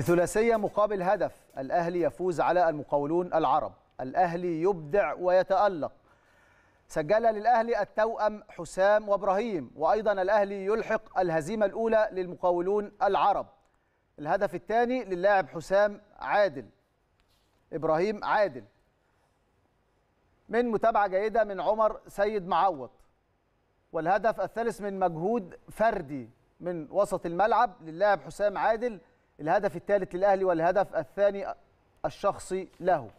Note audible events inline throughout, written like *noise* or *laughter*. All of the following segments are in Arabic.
بثلاثية مقابل هدف الأهلي يفوز على المقاولون العرب الأهلي يبدع ويتألق سجل للأهلي التوأم حسام وابراهيم وأيضا الأهلي يلحق الهزيمة الأولى للمقاولون العرب الهدف الثاني للاعب حسام عادل إبراهيم عادل من متابعة جيدة من عمر سيد معوض والهدف الثالث من مجهود فردي من وسط الملعب للاعب حسام عادل الهدف الثالث للاهلي والهدف الثاني الشخصي له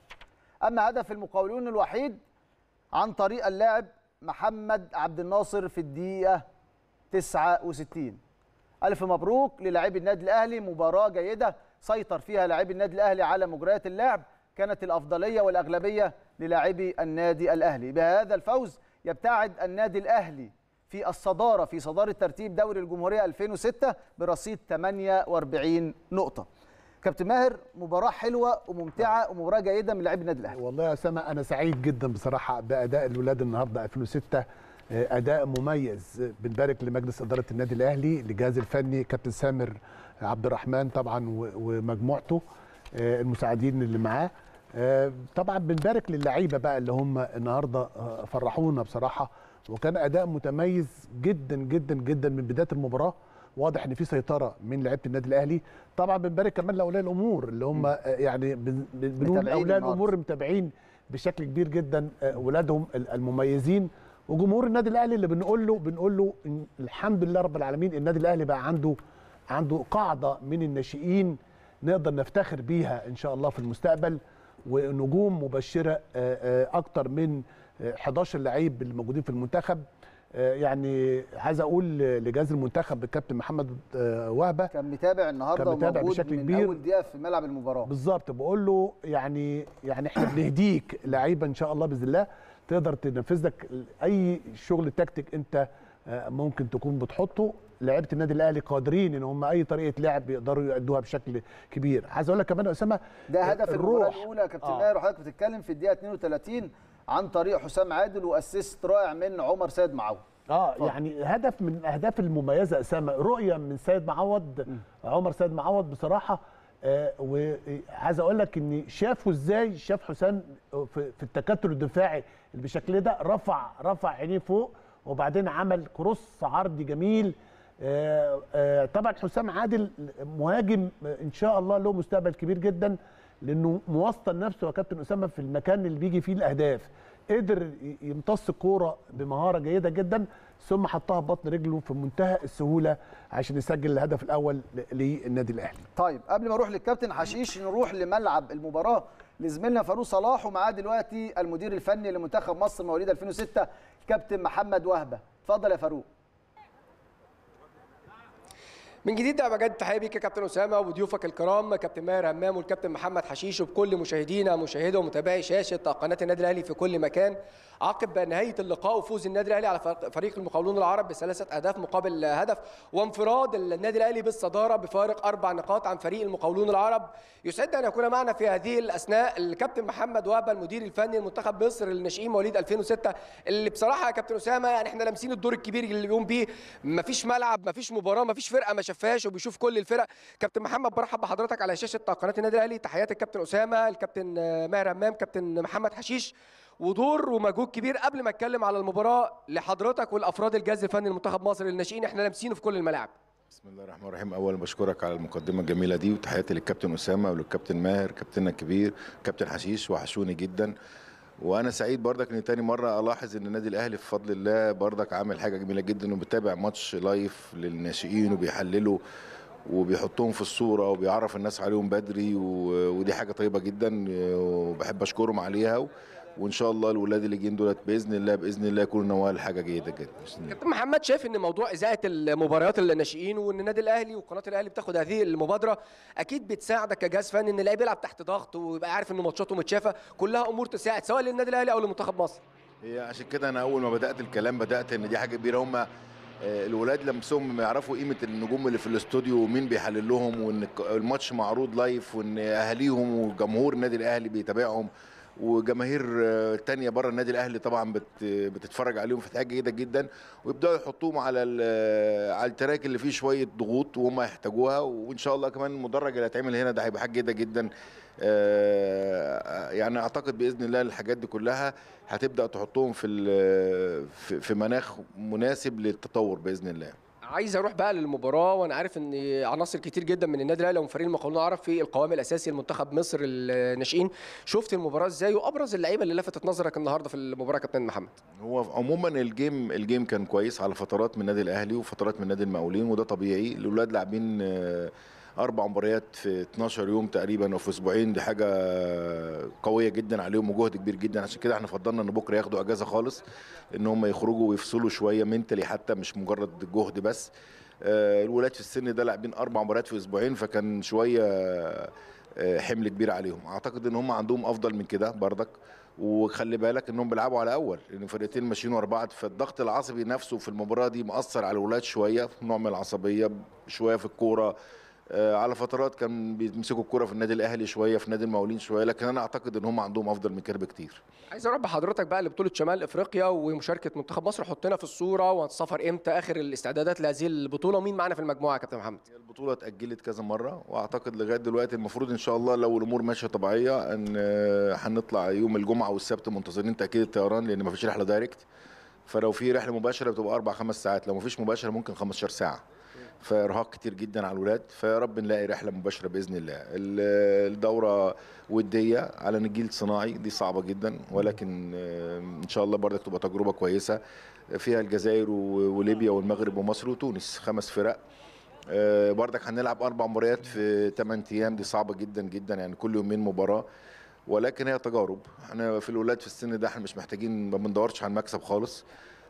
اما هدف المقاولون الوحيد عن طريق اللاعب محمد عبد الناصر في الدقيقه 69 الف مبروك للاعبي النادي الاهلي مباراه جيده سيطر فيها لاعبي النادي الاهلي على مجريات اللعب كانت الافضليه والاغلبيه للاعبي النادي الاهلي بهذا الفوز يبتعد النادي الاهلي في الصدارة في صدارة ترتيب دوري الجمهورية 2006 برصيد 48 نقطة كابتن ماهر مباراة حلوة وممتعة نعم. ومباراة جيدة من لعيب النادي الأهلي والله يا سما أنا سعيد جدا بصراحة بأداء الولاد النهاردة 2006 آه، أداء مميز بنبارك لمجلس إدارة النادي الأهلي للجهاز الفني كابتن سامر عبد الرحمن طبعا ومجموعته آه، المساعدين اللي معاه آه، طبعا بنبارك للعيبه بقى اللي هم النهارده فرحونا بصراحه وكان اداء متميز جدا جدا جدا من بدايه المباراه واضح ان في سيطره من لعيبه النادي الاهلي طبعا بنبارك كمان لاولياء الامور اللي هم آه، يعني بنقول اولياء الامور متابعين بشكل كبير جدا آه، ولادهم المميزين وجمهور النادي الاهلي اللي بنقول له بنقول له الحمد لله رب العالمين النادي الاهلي بقى عنده عنده قاعده من الناشئين نقدر نفتخر بيها ان شاء الله في المستقبل ونجوم مبشره آه، اكتر من 11 لعيب الموجودين في المنتخب آه، يعني عايز اقول لجهاز المنتخب الكابتن محمد آه، وهبه كان متابع النهارده كان متابع بشكل من كبير اول دقيقه في ملعب المباراه بالظبط بقول له يعني يعني احنا بنهديك لعيبه ان شاء الله باذن الله تقدر تنفذ لك اي شغل تكتيك انت آه، ممكن تكون بتحطه لعيبه النادي الاهلي قادرين ان هم اي طريقه لعب يقدروا يؤدوها بشكل كبير عايز اقول لك كمان يا اسامه ده هدف الروح الاولى يا كابتن ماهر آه. وحضرتك بتتكلم في الدقيقه 32 عن طريق حسام عادل واسيست رائع من عمر سيد معوض اه فضل. يعني هدف من الاهداف المميزه اسامه رؤيه من سيد معوض عمر سيد معوض بصراحه آه وعايز آه، اقول لك ان شافه ازاي شاف حسام في التكتل الدفاعي اللي بالشكل ده رفع رفع عينيه فوق وبعدين عمل كروس عرضي جميل آه آه طبعا حسام عادل مهاجم آه، ان شاء الله له مستقبل كبير جدا لانه موسطن نفسه يا كابتن اسامه في المكان اللي بيجي فيه الاهداف قدر يمتص الكوره بمهاره جيده جدا ثم حطها ببطن رجله في منتهى السهوله عشان يسجل الهدف الاول للنادي الاهلي. طيب قبل ما اروح للكابتن حشيش نروح لملعب المباراه لزميلنا فاروق صلاح ومعاه دلوقتي المدير الفني لمنتخب مصر مواليد 2006 كابتن محمد وهبه. اتفضل يا فاروق. من جديد بجد تحية بيك يا كابتن أسامة وضيوفك الكرام كابتن ماهر همام والكابتن محمد حشيش وبكل مشاهدينا مشاهدي ومتابعي شاشة قناة النادي الأهلي في كل مكان عقب نهاية اللقاء وفوز النادي الأهلي على فريق المقاولون العرب بثلاثة أهداف مقابل هدف وانفراد النادي الأهلي بالصدارة بفارق أربع نقاط عن فريق المقاولون العرب يسعدنا أن يكون معنا في هذه الأثناء الكابتن محمد وهبة المدير الفني لمنتخب مصر للناشئين مواليد 2006 اللي بصراحة يا كابتن أسامة يعني احنا لامسين الدور الكبير اللي بيقوم بيه مفيش ملعب مفيش مباراة مفيش فرقة مش شفاش وبيشوف كل الفرق كابتن محمد برحب بحضرتك على شاشه قناه النادي الاهلي تحيات الكابتن اسامه الكابتن ماهر همام كابتن محمد حشيش ودور ومجهود كبير قبل ما اتكلم على المباراه لحضرتك والافراد الجهاز الفني لمنتخب مصر للناشئين احنا لامسينه في كل الملاعب بسم الله الرحمن الرحيم اولا بشكرك على المقدمه الجميله دي وتحياتي للكابتن اسامه وللكابتن ماهر كابتننا الكبير كابتن حشيش وحشوني جدا وانا سعيد بردك ان تاني مره الاحظ ان النادي الاهلي بفضل الله بردك عامل حاجه جميله جدا وبيتابع ماتش لايف للناشئين وبيحلله وبيحطهم في الصوره وبيعرف الناس عليهم بدري ودي حاجه طيبه جدا وبحب اشكرهم عليها وان شاء الله الولاد اللي جايين دولت باذن الله باذن الله يكونوا نوال حاجه جيده جدا كابتن محمد شايف ان موضوع اذاعه المباريات الناشئين وان النادي الاهلي وقناه الاهلي بتاخد هذه المبادره اكيد بتساعدك كجهاز فني ان اللاعب يلعب تحت ضغط ويبقى عارف ان ماتشاته متشافه كلها امور تساعد سواء للنادي الاهلي او لمنتخب مصر هي عشان كده انا اول ما بدات الكلام بدات ان دي حاجه كبيره هم آه، الولاد لمسهم يعرفوا قيمه النجوم اللي في الاستوديو ومين بيحلل لهم وان الماتش معروض لايف وان اهاليهم وجمهور النادي الاهلي بيتابعهم وجماهير آه، تانية بره النادي الاهلي طبعا بتتفرج عليهم في حاجه جيده جدا ويبداوا يحطوهم على آه، على التراك اللي فيه شويه ضغوط وهم يحتاجوها وان شاء الله كمان المدرج اللي هيتعمل هنا ده هيبقى حاجه جيده جدا آه، يعني اعتقد باذن الله الحاجات دي كلها هتبدا تحطهم في في مناخ مناسب للتطور باذن الله عايز اروح بقى للمباراه وانا عارف ان عناصر كتير جدا من النادي الاهلي ومن فريق المقاولون اعرف في القوام الاساسي لمنتخب مصر الناشئين شفت المباراه ازاي وابرز اللعيبه اللي لفتت نظرك النهارده في المباراه كابتن محمد هو عموما الجيم الجيم كان كويس على فترات من النادي الاهلي وفترات من النادي المقاولين وده طبيعي الاولاد لاعبين آه، اربع مباريات في 12 يوم تقريبا او في اسبوعين دي حاجه قويه جدا عليهم وجهد كبير جدا عشان كده احنا فضلنا ان بكره ياخدوا اجازه خالص ان هم يخرجوا ويفصلوا شويه منتلي حتى مش مجرد جهد بس آه، الولاد في السن ده لاعبين اربع مباريات في اسبوعين فكان شويه آه، حمل كبير عليهم اعتقد ان هم عندهم افضل من كده بردك وخلي بالك انهم بيلعبوا على اول لان فرقتين ماشيين ورا بعض فالضغط العصبي نفسه في المباراه دي مأثر على الولاد شويه نوع من العصبيه شويه في الكوره آه، على فترات كان بيمسكوا الكره في النادي الاهلي شويه في نادي المقاولين شويه لكن انا اعتقد ان هم عندهم افضل من كده بكتير عايز اروح بحضرتك بقى لبطوله شمال افريقيا ومشاركه منتخب مصر حطنا في الصوره وهتسافر امتى اخر الاستعدادات لهذه البطوله ومين معانا في المجموعه يا كابتن محمد البطوله اتاجلت كذا مره واعتقد لغايه دلوقتي المفروض ان شاء الله لو الامور ماشيه طبيعيه ان آه، هنطلع يوم الجمعه والسبت منتظرين تاكيد الطيران لان مفيش رحله دايركت فلو في رحله مباشره بتبقى اربع خمس ساعات لو مفيش مباشره ممكن 15 ساعه فارهاق كتير جدا على الولاد فيا رب نلاقي رحله مباشره باذن الله الدوره وديه على نجيل صناعي دي صعبه جدا ولكن ان شاء الله برضك تبقى تجربه كويسه فيها الجزائر وليبيا والمغرب ومصر وتونس خمس فرق آه، بردك هنلعب اربع مباريات في 8 ايام دي صعبه جدا جدا يعني كل يومين مباراه ولكن هي تجارب احنا في الولاد في السن ده احنا مش محتاجين ما بندورش على المكسب خالص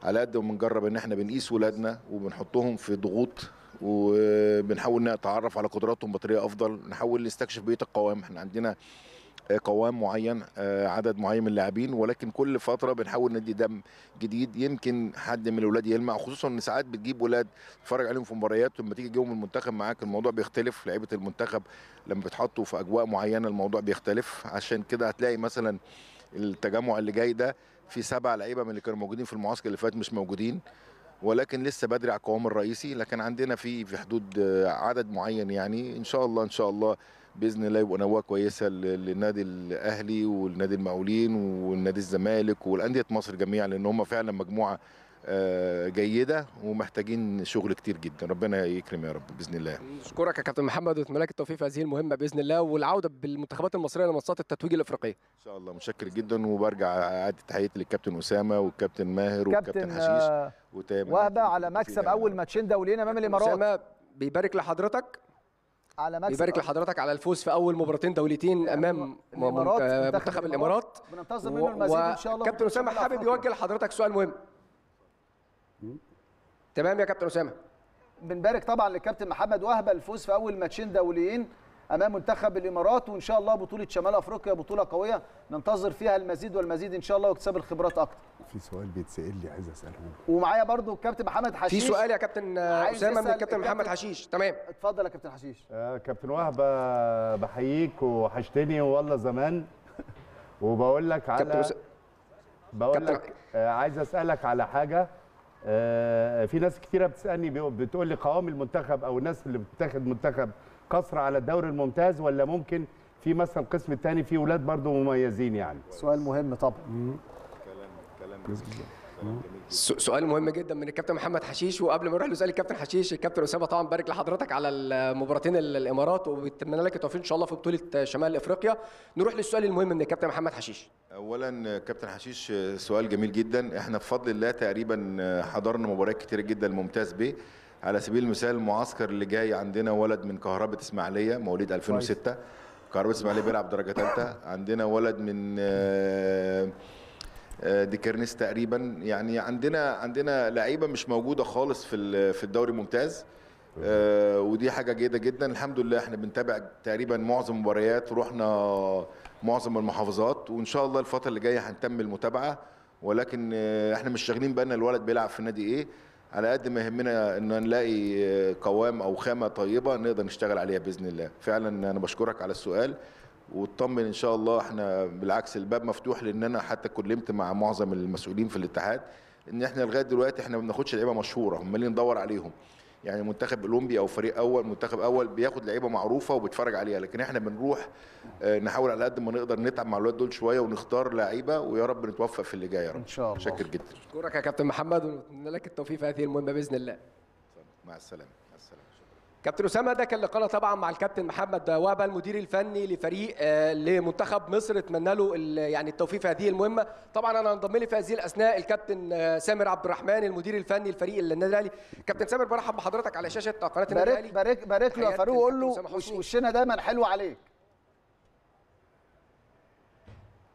على قد ما بنجرب ان احنا بنقيس ولادنا وبنحطهم في ضغوط وبنحاول نتعرف على قدراتهم بطريقه افضل نحاول نستكشف بقيه القوام احنا عندنا آه، قوام معين آه، عدد معين من اللاعبين ولكن كل فتره بنحاول ندي دم جديد يمكن حد من الاولاد يلمع خصوصا ان ساعات بتجيب ولاد تتفرج عليهم في مباريات لما تيجي تجيبهم المنتخب معاك الموضوع بيختلف لعيبه المنتخب لما بتحطوا في اجواء معينه الموضوع بيختلف عشان كده هتلاقي مثلا التجمع اللي جاي ده في سبع لعيبه من اللي كانوا موجودين في المعسكر اللي فات مش موجودين ولكن لسه بدري على القوام الرئيسي لكن عندنا في في حدود عدد معين يعني ان شاء الله ان شاء الله باذن الله يبقى نواه كويسه للنادي الاهلي والنادي المقاولين والنادي الزمالك والانديه مصر جميعا لان هم فعلا مجموعه آه، جيده ومحتاجين شغل كتير جدا ربنا يكرم يا رب باذن الله نشكرك يا كابتن محمد ونتمنى لك التوفيق في هذه المهمه باذن الله والعوده بالمنتخبات المصريه لمنصات التتويج الافريقيه ان شاء الله متشكر جدا وبرجع اعدي تحياتي للكابتن اسامه والكابتن ماهر والكابتن حشيش آه، وهبه على مكسب اول ماتشين دوليين امام الامارات اسامه بيبارك لحضرتك على مكسب يبارك لحضرتك على الفوز في اول مباراتين دولتين يعني امام منتخب الامارات بننتظر منه المزيد ان شاء الله كابتن اسامه حابب يوجه لحضرتك سؤال مهم تمام يا كابتن اسامه بنبارك طبعا للكابتن محمد وهبه الفوز في اول ماتشين دوليين امام منتخب الامارات وان شاء الله بطوله شمال افريقيا بطوله قويه ننتظر فيها المزيد والمزيد ان شاء الله واكتساب الخبرات اكتر في سؤال بيتسال لي عايز اساله ومعايا برضو الكابتن محمد حشيش في سؤال يا كابتن اسامه من الكابتن محمد حشيش تمام اتفضل يا كابتن حشيش آه كابتن وهبه آه، بحييك وحشتني والله زمان *laughs* وبقول لك على كابتن بقول لك آه عايز اسالك على حاجه آه، في ناس كثيره بتسالني بتقول لي قوام المنتخب او الناس اللي بتتاخد منتخب قصر على الدوري الممتاز ولا ممكن في مثلا القسم الثاني في ولاد برضه مميزين يعني سؤال مهم طبعا كلام كلام سؤال مهم جدا من الكابتن محمد حشيش وقبل ما نروح لسؤال الكابتن حشيش الكابتن اسامه طبعا بارك لحضرتك على المباراتين الامارات وبتمنى لك التوفيق ان شاء الله في بطوله شمال افريقيا نروح للسؤال المهم من الكابتن محمد حشيش اولا كابتن حشيش سؤال جميل جدا احنا بفضل الله تقريبا حضرنا مباريات كتير جدا ممتاز به على سبيل المثال المعسكر اللي جاي عندنا ولد من كهرباء اسماعيليه مواليد 2006 كهرباء اسماعيليه بيلعب درجه ثالثه عندنا ولد من آه آه، دي تقريبا يعني عندنا عندنا لعيبه مش موجوده خالص في في الدوري الممتاز آه، ودي حاجه جيده جدا الحمد لله احنا بنتابع تقريبا معظم المباريات رحنا معظم المحافظات وان شاء الله الفتره اللي جايه هنتم المتابعه ولكن آه، احنا مش شاغلين بالنا الولد بيلعب في نادي ايه على قد ما يهمنا ان نلاقي قوام او خامه طيبه نقدر نشتغل عليها باذن الله فعلا انا بشكرك على السؤال واطمن ان شاء الله احنا بالعكس الباب مفتوح لان انا حتى كلمت مع معظم المسؤولين في الاتحاد ان احنا لغايه دلوقتي احنا ما بناخدش لعيبه مشهوره اللي ندور عليهم يعني منتخب اولمبي او فريق اول منتخب اول بياخد لعيبه معروفه وبيتفرج عليها لكن احنا بنروح آه، نحاول على قد ما نقدر نتعب مع الولاد دول شويه ونختار لعيبه ويا رب نتوفق في اللي جاي يا رب ان شاء الله شكر جدا شكرا يا كابتن محمد ونتمنى لك التوفيق في هذه المهمه باذن الله مع السلامه كابتن اسامه ده كان لقاءنا طبعا مع الكابتن محمد وهبه المدير الفني لفريق آه، لمنتخب مصر اتمنى له يعني التوفيق في هذه المهمه طبعا انا انضم لي في هذه الاثناء الكابتن آه، سامر عبد الرحمن المدير الفني لفريق النادي الاهلي كابتن سامر برحب بحضرتك على شاشه قناه النادي الاهلي بارك بارك له يا فاروق وقول له وشنا دايما حلو عليك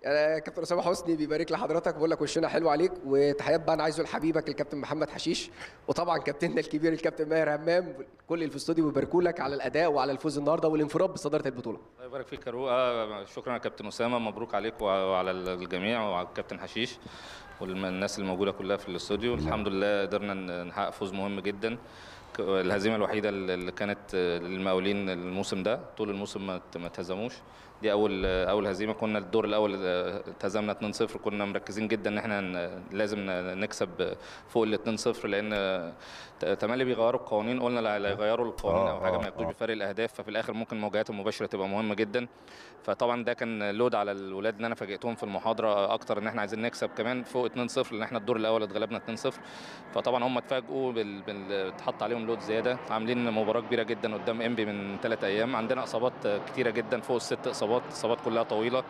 انا يعني كابتن اسامه حسني بيبارك لحضرتك بقول لك وشنا حلو عليك وتحيات بقى انا عايزه لحبيبك الكابتن محمد حشيش وطبعا كابتننا الكبير الكابتن ماهر همام كل اللي في الاستوديو بيباركوا لك على الاداء وعلى الفوز النهارده والانفراد بصداره البطوله الله يبارك فيك يا شكرا يا كابتن اسامه مبروك عليك وعلى الجميع وعلى الكابتن حشيش والناس الموجوده كلها في الاستوديو الحمد لله قدرنا نحقق فوز مهم جدا الهزيمه الوحيده اللي كانت للمقاولين الموسم ده طول الموسم ما تهزموش دي اول اول هزيمه كنا الدور الاول آه، تهزمنا 2-0 كنا مركزين جدا ان احنا لازم نكسب آه، فوق ال 2-0 لان تملي بيغيروا القوانين قلنا لا يغيروا القوانين آه، او حاجه آه، ما يبقوش آه. بفرق الاهداف ففي الاخر ممكن المواجهات المباشره تبقى مهمه جدا فطبعا ده كان لود على الاولاد ان انا فاجئتهم في المحاضره اكتر ان احنا عايزين نكسب كمان فوق 2-0 لان احنا الدور الاول اتغلبنا 2-0 فطبعا هم اتفاجئوا بالتحط عليهم لود زياده عاملين مباراه كبيره جدا قدام انبي من ثلاث ايام عندنا اصابات كتيره جدا فوق الست اصابات اصابات كلها طويله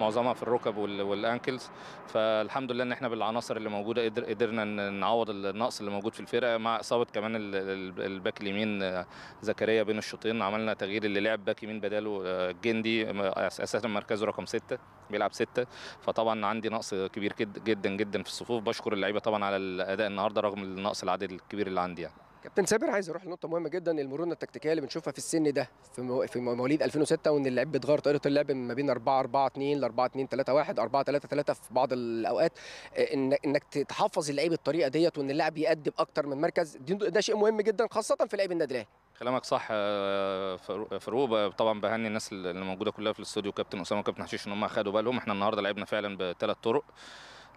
معظمها في الركب والانكلز فالحمد لله ان احنا بالعناصر اللي موجوده قدر قدرنا نعوض النقص اللي موجود في الفرقه مع اصابه كمان الباك اليمين آه، زكريا بين الشوطين عملنا تغيير اللي لعب باك يمين بداله آه، جندي اساسا مركزه رقم سته بيلعب سته فطبعا عندي نقص كبير جدا جدا في الصفوف بشكر اللعيبه طبعا على الاداء النهارده رغم النقص العدد الكبير اللي عندي يعني كابتن سابر عايز اروح لنقطه مهمه جدا المرونه التكتيكيه اللي بنشوفها في السن ده في في مواليد 2006 وان اللعيب بيتغير طريقه اللعب ما بين 4 4 2 ل 4 2 3 1 4 3 3 في بعض الاوقات آه، ان انك تحفظ اللعيب الطريقه ديت وان اللاعب يقدم اكتر من مركز ده شيء مهم جدا خاصه في لعيب النادي الاهلي كلامك صح آه، فاروق طبعا بهني الناس اللي موجوده كلها في الاستوديو كابتن اسامه وكابتن حشيش ان هم خدوا بالهم احنا النهارده لعبنا فعلا بثلاث طرق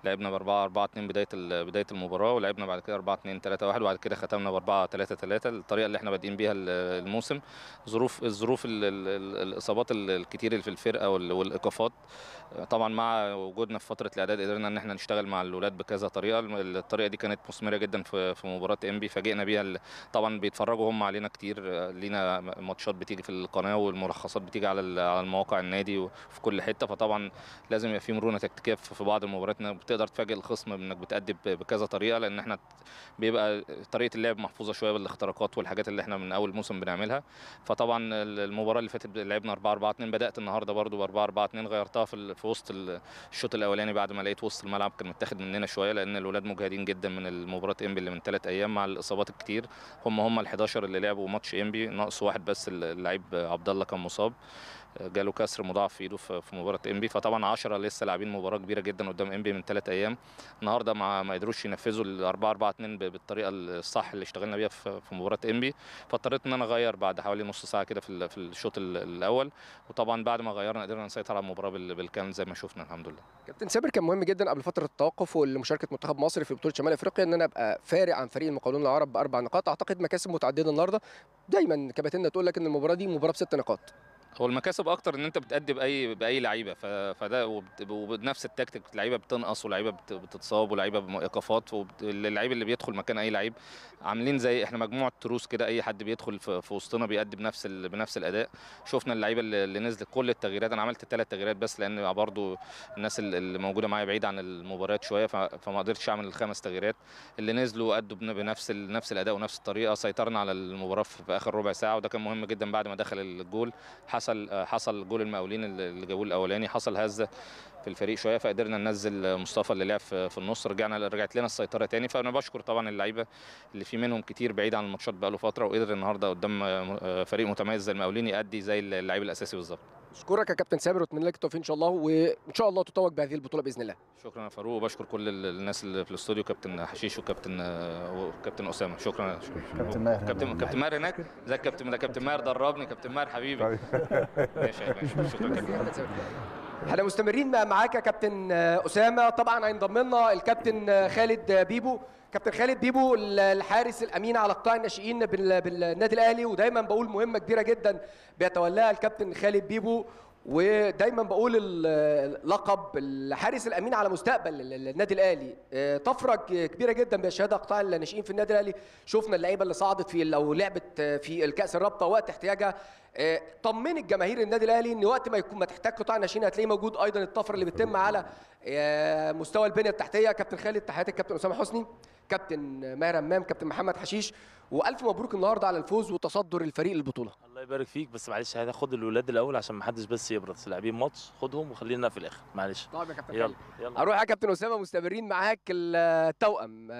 لعبنا ب 4 4 2 بدايه بدايه المباراه ولعبنا بعد كده 4 2 3 1 وبعد كده ختمنا ب 4 3 3 الطريقه اللي احنا بادئين بيها الموسم ظروف الظروف الاصابات الكتير اللي في الفرقه والايقافات طبعا مع وجودنا في فتره الاعداد قدرنا ان احنا نشتغل مع الاولاد بكذا طريقه الطريقه دي كانت مثمره جدا في مباراه انبي فاجئنا بيها طبعا بيتفرجوا هم علينا كتير لينا ماتشات بتيجي في القناه والملخصات بتيجي على على المواقع النادي وفي كل حته فطبعا لازم يبقى في مرونه تكتيكيه في بعض المباريات تقدر تفاجئ الخصم بانك بتأدي بكذا طريقه لان احنا بيبقى طريقه اللعب محفوظه شويه بالاختراقات والحاجات اللي احنا من اول موسم بنعملها فطبعا المباراه اللي فاتت لعبنا 4 4 2 بدات النهارده برده ب 4 4 2 غيرتها في في وسط الشوط الاولاني بعد ما لقيت وسط الملعب كان متاخد مننا شويه لان الاولاد مجهدين جدا من مباراه انبي اللي من ثلاث ايام مع الاصابات الكتير هم هم ال 11 اللي لعبوا ماتش انبي ناقص واحد بس اللعيب عبد الله كان مصاب جاله كسر مضاعف في ايده في مباراه انبي فطبعا 10 لسه لاعبين مباراه كبيره جدا قدام انبي من ثلاث ايام النهارده ما, ما قدروش ينفذوا ال 4 4 2 بالطريقه الصح اللي اشتغلنا بيها في مباراه انبي فاضطريت ان انا اغير بعد حوالي نص ساعه كده في في الشوط الاول وطبعا بعد ما غيرنا قدرنا نسيطر على المباراه بالكامل زي ما شفنا الحمد لله كابتن سابر كان مهم جدا قبل فتره التوقف والمشاركه منتخب مصر في بطوله شمال افريقيا ان انا ابقى فارق عن فريق المقاولون العرب باربع نقاط اعتقد مكاسب متعدده النهارده دايما كباتننا تقول لك ان المباراه دي مباراه بست نقاط هو المكاسب اكتر ان انت بتأدي باي باي لعيبه فده وبنفس التكتيك لعيبه بتنقص ولاعيبه بتتصاب ولاعيبه ايقافات واللعيب اللي بيدخل مكان اي لعيب عاملين زي احنا مجموعه تروس كده اي حد بيدخل في وسطنا بيأدي بنفس بنفس الاداء شفنا اللعيبه اللي نزلت كل التغييرات انا عملت ثلاث تغييرات بس لان برضو الناس اللي موجوده معايا بعيد عن المباريات شويه فما قدرتش اعمل الخمس تغييرات اللي نزلوا ادوا بنفس نفس الاداء ونفس الطريقه سيطرنا على المباراه في اخر ربع ساعه وده كان مهم جدا بعد ما دخل الجول حصل حصل جول المقاولين اللي جابوه الاولاني حصل هزه في الفريق شويه فقدرنا ننزل مصطفى اللي لعب في النص رجعنا رجعت لنا السيطره تاني فانا بشكر طبعا اللعيبه اللي في منهم كتير بعيد عن الماتشات بقاله فتره وقدر النهارده قدام آه، فريق متميز زي المقاولين يأدي زي اللعيب الاساسي بالظبط اشكرك يا كابتن سامر واتمنى لك التوفيق ان شاء الله وان شاء الله تتوج بهذه البطوله باذن الله شكرا يا فاروق وبشكر كل الناس اللي في الاستوديو كابتن حشيش وكابتن آه، وكابتن اسامه شكرا, كابتن ماهر كابتن كابتن ماهر هناك ازيك كابتن ده كابتن ماهر دربني كابتن ماهر حبيبي طيب. ماشي شكرا *laughs* احنا مستمرين معاك يا كابتن آه، اسامه طبعا هينضم لنا الكابتن آه، خالد بيبو كابتن خالد ديبو الحارس الامين على قطاع الناشئين بالنادي الاهلي ودايما بقول مهمه كبيره جدا بيتولاها الكابتن خالد ديبو ودايما بقول اللقب الحارس الامين على مستقبل النادي الاهلي آه، طفره كبيره جدا بيشهدها قطاع الناشئين في النادي الاهلي شفنا اللعيبه اللي صعدت في او لعبت آه، في الكاس الرابطه وقت احتياجها آه، طمنت جماهير النادي الاهلي ان وقت ما يكون ما تحتاج قطاع الناشئين هتلاقيه موجود ايضا الطفره اللي بتتم على مستوى البنيه التحتيه كابتن خالد تحياتي الكابتن اسامه حسني كابتن ماهر امام كابتن محمد حشيش والف مبروك النهارده على الفوز وتصدر الفريق للبطوله الله يبارك فيك بس معلش هناخد الاولاد الاول عشان ما حدش بس يبرز لاعبين ماتش خدهم وخلينا في الاخر معلش طيب يا كابتن يلا, يلا. اروح يا كابتن اسامه مستمرين معاك التوأم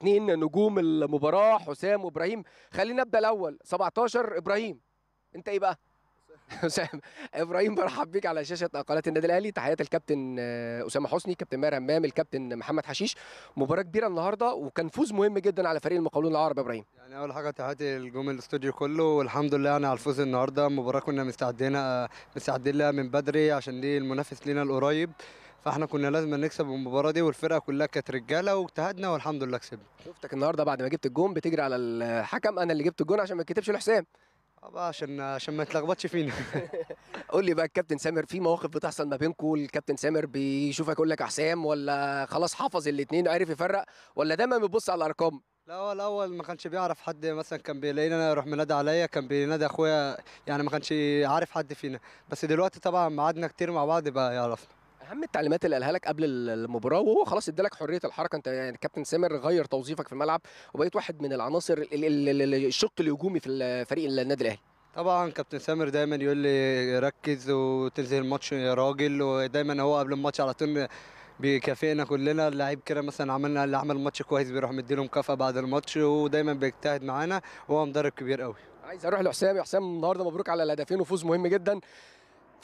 اثنين نجوم المباراه حسام وابراهيم خلينا نبدا الاول 17 ابراهيم انت ايه بقى اسامه *laughs* ابراهيم برحب بيك على شاشه قناه النادي الاهلي تحيات الكابتن آه، اسامه حسني كابتن ماهر همام الكابتن محمد حشيش مباراه كبيره النهارده وكان فوز مهم جدا على فريق المقاولون العرب ابراهيم يعني اول حاجه تحياتي لجمهور الاستوديو كله والحمد لله يعني على الفوز النهارده مباراه كنا مستعدين آه، مستعدين لها من بدري عشان دي المنافس لينا القريب فاحنا كنا لازم نكسب المباراه دي والفرقه كلها كانت رجاله واجتهدنا والحمد لله كسبنا شفتك النهارده بعد ما جبت الجون بتجري على الحكم انا اللي جبت الجون عشان ما تكتبش لحسام عشان عشان ما تلخبطش فينا *laughs* قول لي بقى الكابتن سامر في مواقف بتحصل ما بينكم الكابتن سامر بيشوفك يقول لك حسام ولا خلاص حافظ الاثنين عارف يفرق ولا دايما بيبص على الارقام لا هو الاول ما كانش بيعرف حد مثلا كان بيلاقيني انا يروح منادي عليا كان بينادي اخويا يعني ما كانش عارف حد فينا بس دلوقتي طبعا قعدنا كتير مع بعض بقى يعرفنا اهم التعليمات اللي قالها لك قبل المباراه وهو خلاص ادالك حريه الحركه انت يعني كابتن سامر غير توظيفك في الملعب وبقيت واحد من العناصر الشق الهجومي في فريق النادي الاهلي طبعا كابتن سامر دايما يقول لي ركز وتنزل الماتش يا راجل ودايما هو قبل الماتش على طول بيكافئنا كلنا اللعيب كده مثلا عملنا اللي عمل ماتش كويس بيروح مديله مكافاه بعد الماتش ودايما بيجتهد معانا وهو مدرب كبير قوي عايز اروح لحسام يا حسام النهارده مبروك على الهدفين وفوز مهم جدا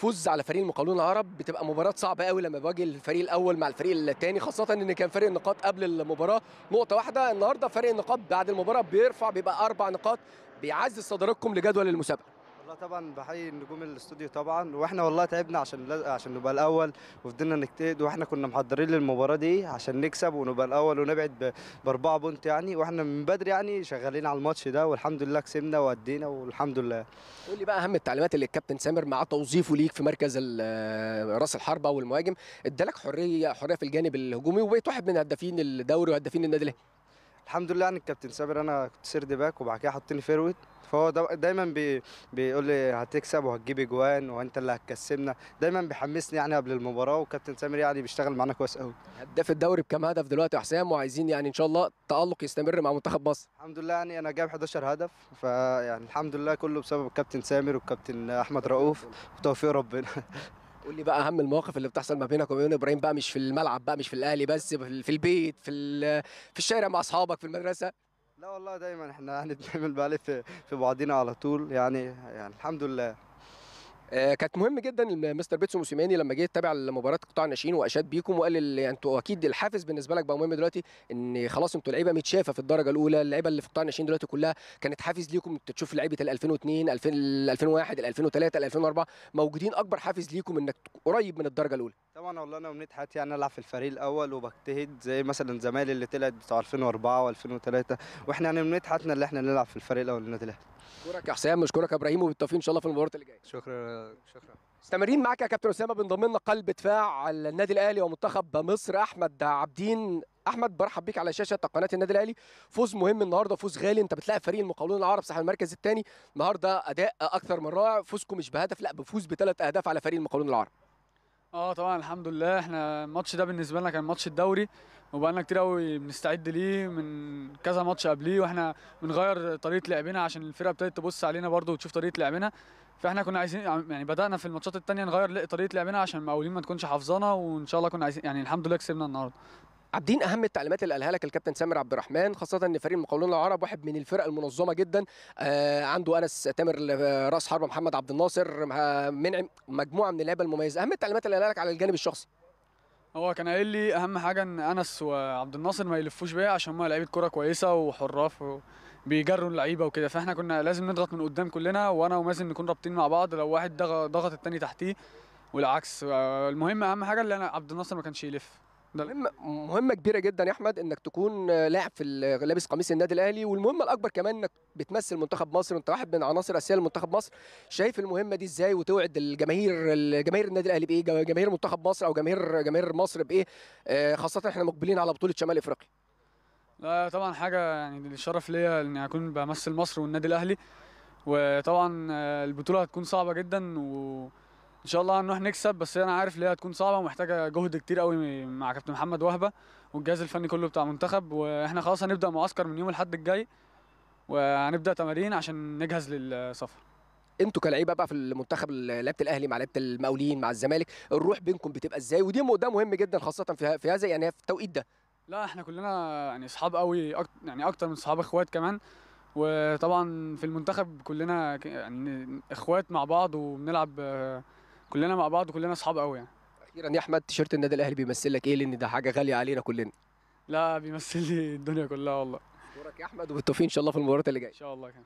فوز على فريق المقاولون العرب بتبقى مباراه صعبه قوي لما بواجه الفريق الاول مع الفريق الثاني خاصه ان كان فرق النقاط قبل المباراه نقطه واحده النهارده فرق النقاط بعد المباراه بيرفع بيبقى اربع نقاط بيعزز صدارتكم لجدول المسابقه والله طبعا بحيي نجوم الاستوديو طبعا واحنا والله تعبنا عشان لز... عشان نبقى الاول وفضلنا نجتهد واحنا كنا محضرين للمباراه دي عشان نكسب ونبقى الاول ونبعد ب... باربعه بونت يعني واحنا من بدري يعني شغالين على الماتش ده والحمد لله كسبنا وادينا والحمد لله قول لي بقى اهم التعليمات اللي الكابتن سامر مع توظيفه ليك في مركز راس الحربه والمهاجم ادالك حريه حريه في الجانب الهجومي وبقيت واحد من هدافين الدوري وهدافين النادي الاهلي الحمد لله عن يعني الكابتن سابر انا كنت سيرد باك وبعد كده حطني فيرويد فهو دايما بي بيقول لي هتكسب وهتجيب اجوان وانت اللي هتكسبنا دايما بيحمسني يعني قبل المباراه وكابتن سامر يعني بيشتغل معانا كويس قوي هداف الدوري بكام هدف دلوقتي يا حسام وعايزين يعني ان شاء الله التالق يستمر مع منتخب مصر الحمد لله يعني انا جايب 11 هدف فيعني الحمد لله كله بسبب الكابتن سامر والكابتن احمد رؤوف وتوفيق ربنا قول لي بقى اهم المواقف اللي بتحصل ما بينك وبين ابراهيم بقى مش في الملعب بقى مش في الاهلي بس في البيت في في الشارع مع اصحابك في المدرسه لا والله دايما احنا يعني بنعمل بقى في في بعضينا على طول يعني, يعني الحمد لله آه، كانت مهم جدا مستر بيتسو موسيماني لما جه يتابع مباراه قطاع الناشئين واشاد بيكم وقال يعني انتوا اكيد الحافز بالنسبه لك بقى مهم دلوقتي ان خلاص انتوا لعيبه متشافه في الدرجه الاولى اللعيبه اللي في قطاع الناشئين دلوقتي كلها كانت حافز ليكم تشوف لعيبه ال 2002 2000 2001 ال 2003 ال 2004 موجودين اكبر حافز ليكم انك قريب من الدرجه الاولى طبعا والله انا امنيت حياتي يعني العب في الفريق الاول وبجتهد زي مثلا زمايلي اللي طلعت بتوع 2004 و2003 واحنا يعني امنيه حياتنا اللي احنا نلعب في الفريق الاول للنادي الاهلي اشكرك يا حسام اشكرك يا ابراهيم وبالتوفيق ان شاء الله في المباراه اللي جايه شكرا شكرا مستمرين معاك يا كابتن اسامه بنضم لنا قلب دفاع النادي الاهلي ومنتخب مصر احمد عابدين احمد برحب بيك على شاشه قناه النادي الاهلي فوز مهم النهارده فوز غالي انت بتلاعب فريق المقاولون العرب صاحب المركز الثاني النهارده اداء اكثر من رائع فوزكم مش بهدف لا بفوز بثلاث اهداف على فريق المقاولون العرب اه طبعا الحمد لله احنا الماتش ده بالنسبه لنا كان ماتش الدوري وبقالنا كتير قوي بنستعد ليه من كذا ماتش قبليه واحنا بنغير طريقه لعبنا عشان الفرقه ابتدت تبص علينا برده وتشوف طريقه لعبنا فاحنا كنا عايزين يعني بدانا في الماتشات الثانيه نغير طريقه لعبنا عشان المقاولين ما تكونش حافظانا وان شاء الله كنا عايزين يعني الحمد لله كسبنا النهارده عابدين اهم التعليمات اللي قالها لك الكابتن سامر عبد الرحمن خاصه ان فريق المقاولون العرب واحد من الفرق المنظمه جدا آه عنده انس تامر راس حربه محمد عبد الناصر منعم مجموعه من اللعيبه المميزه اهم التعليمات اللي قالها لك على الجانب الشخصي هو كان قايل لي اهم حاجه ان انس وعبد الناصر ما يلفوش بيا عشان هم لعيبه كوره كويسه وحراف بيجروا اللعيبه وكده فاحنا كنا لازم نضغط من قدام كلنا وانا ومازن نكون رابطين مع بعض لو واحد ضغط التاني تحتيه والعكس آه، المهم اهم حاجه اللي انا عبد الناصر ما كانش يلف مهمه مهمه كبيره جدا يا احمد انك تكون لاعب في لابس قميص النادي الاهلي والمهمه الاكبر كمان انك بتمثل منتخب مصر انت واحد من عناصر اساسيه لمنتخب مصر شايف المهمه دي ازاي وتوعد الجماهير جماهير النادي الاهلي بايه جماهير منتخب مصر او جماهير جماهير مصر بايه آه، خاصه احنا مقبلين على بطوله شمال افريقيا لا طبعا حاجه يعني الشرف ليا اني اكون بمثل مصر والنادي الاهلي وطبعا آه، البطوله هتكون صعبه جدا و ان شاء الله هنروح نكسب بس انا عارف ان هي هتكون صعبه ومحتاجه جهد كتير قوي مع كابتن محمد وهبه والجهاز الفني كله بتاع منتخب واحنا خلاص هنبدا معسكر من يوم الاحد الجاي وهنبدا تمارين عشان نجهز للسفر انتوا كلاعيبه بقى في المنتخب لعيبه الاهلي مع لعيبه المقاولين مع الزمالك الروح بينكم بتبقى ازاي ودي ده مهم جدا خاصه في في هذا يعني في التوقيت ده لا احنا كلنا يعني اصحاب قوي يعني اكتر من اصحاب اخوات كمان وطبعا في المنتخب كلنا يعني اخوات مع بعض وبنلعب كلنا مع بعض وكلنا اصحاب قوي يعني اخيرا يا احمد تيشيرت النادي الاهلي بيمثل لك ايه لان ده حاجه غاليه علينا كلنا لا بيمثل لي الدنيا كلها والله اشكرك يا احمد وبالتوفيق ان شاء الله في المباريات اللي جايه ان شاء الله كان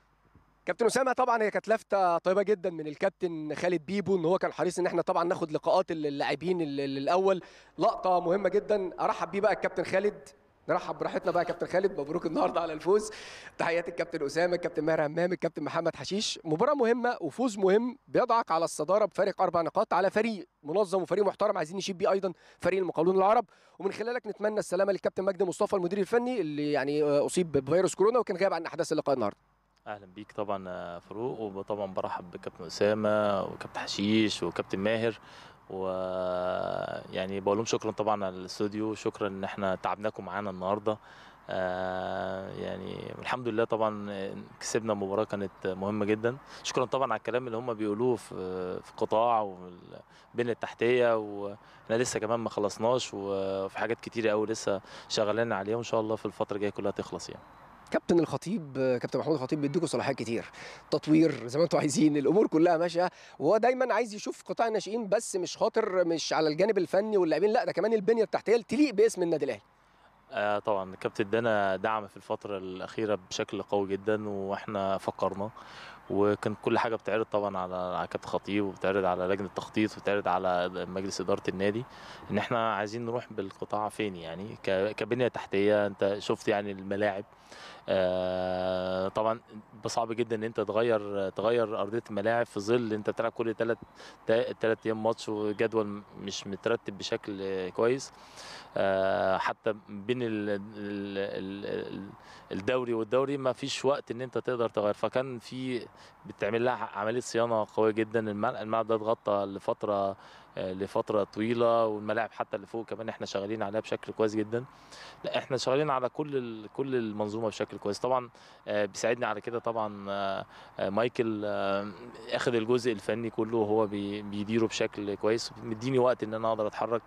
كابتن اسامه طبعا هي كانت لافته طيبه جدا من الكابتن خالد بيبو ان هو كان حريص ان احنا طبعا ناخد لقاءات اللاعبين الاول لقطه مهمه جدا ارحب بيه بقى الكابتن خالد نرحب براحتنا بقى كابتن خالد مبروك النهارده على الفوز تحياتي الكابتن اسامه الكابتن ماهر همام الكابتن محمد حشيش مباراه مهمه وفوز مهم بيضعك على الصداره بفارق اربع نقاط على فريق منظم وفريق محترم عايزين نشيد بيه ايضا فريق المقاولون العرب ومن خلالك نتمنى السلامه للكابتن مجدي مصطفى المدير الفني اللي يعني آه، اصيب بفيروس كورونا وكان غايب عن احداث اللقاء النهارده اهلا بيك طبعا فاروق وطبعا برحب بكابتن اسامه وكابتن حشيش وكابتن ماهر ويعني بقول لهم شكرا طبعا على الاستوديو شكرا ان احنا تعبناكم معانا النهارده آه، يعني الحمد لله طبعا كسبنا مباراه كانت مهمه جدا شكرا طبعا على الكلام اللي هم بيقولوه في في القطاع وبين التحتيه واحنا لسه كمان ما خلصناش وفي حاجات كتيره قوي لسه شغالين عليها وان شاء الله في الفتره الجايه كلها تخلص يعني كابتن الخطيب كابتن محمود الخطيب بيديكم صلاحيات كتير تطوير زي ما انتم عايزين الامور كلها ماشيه وهو دايما عايز يشوف قطاع الناشئين بس مش خاطر مش على الجانب الفني واللاعبين لا ده كمان البنيه التحتيه تليق باسم النادي الاهلي آه طبعا الكابتن ادانا دعم في الفتره الاخيره بشكل قوي جدا واحنا فكرنا وكان كل حاجه بتعرض طبعا على كابتن خطيب وبتعرض على لجنه التخطيط وبتعرض على مجلس اداره النادي ان احنا عايزين نروح بالقطاع فين يعني كبنيه تحتيه انت شفت يعني الملاعب آه، طبعا صعب جدا ان انت تغير تغير ارضيه الملاعب في ظل انت بتلعب كل ثلاث ثلاث ايام ماتش وجدول مش مترتب بشكل كويس آه، حتى بين الدوري والدوري ما فيش وقت ان انت تقدر تغير فكان في بتعمل لها عمليه صيانه قويه جدا الملعب ده اتغطى لفتره آه، لفتره طويله والملاعب حتى اللي فوق كمان احنا شغالين عليها بشكل كويس جدا لا احنا شغالين على كل كل المنظومه بشكل كويس طبعا آه، بيساعدني على كده طبعا آه، مايكل اخذ الجزء الفني كله وهو بيديره بشكل كويس مديني وقت ان انا اقدر اتحرك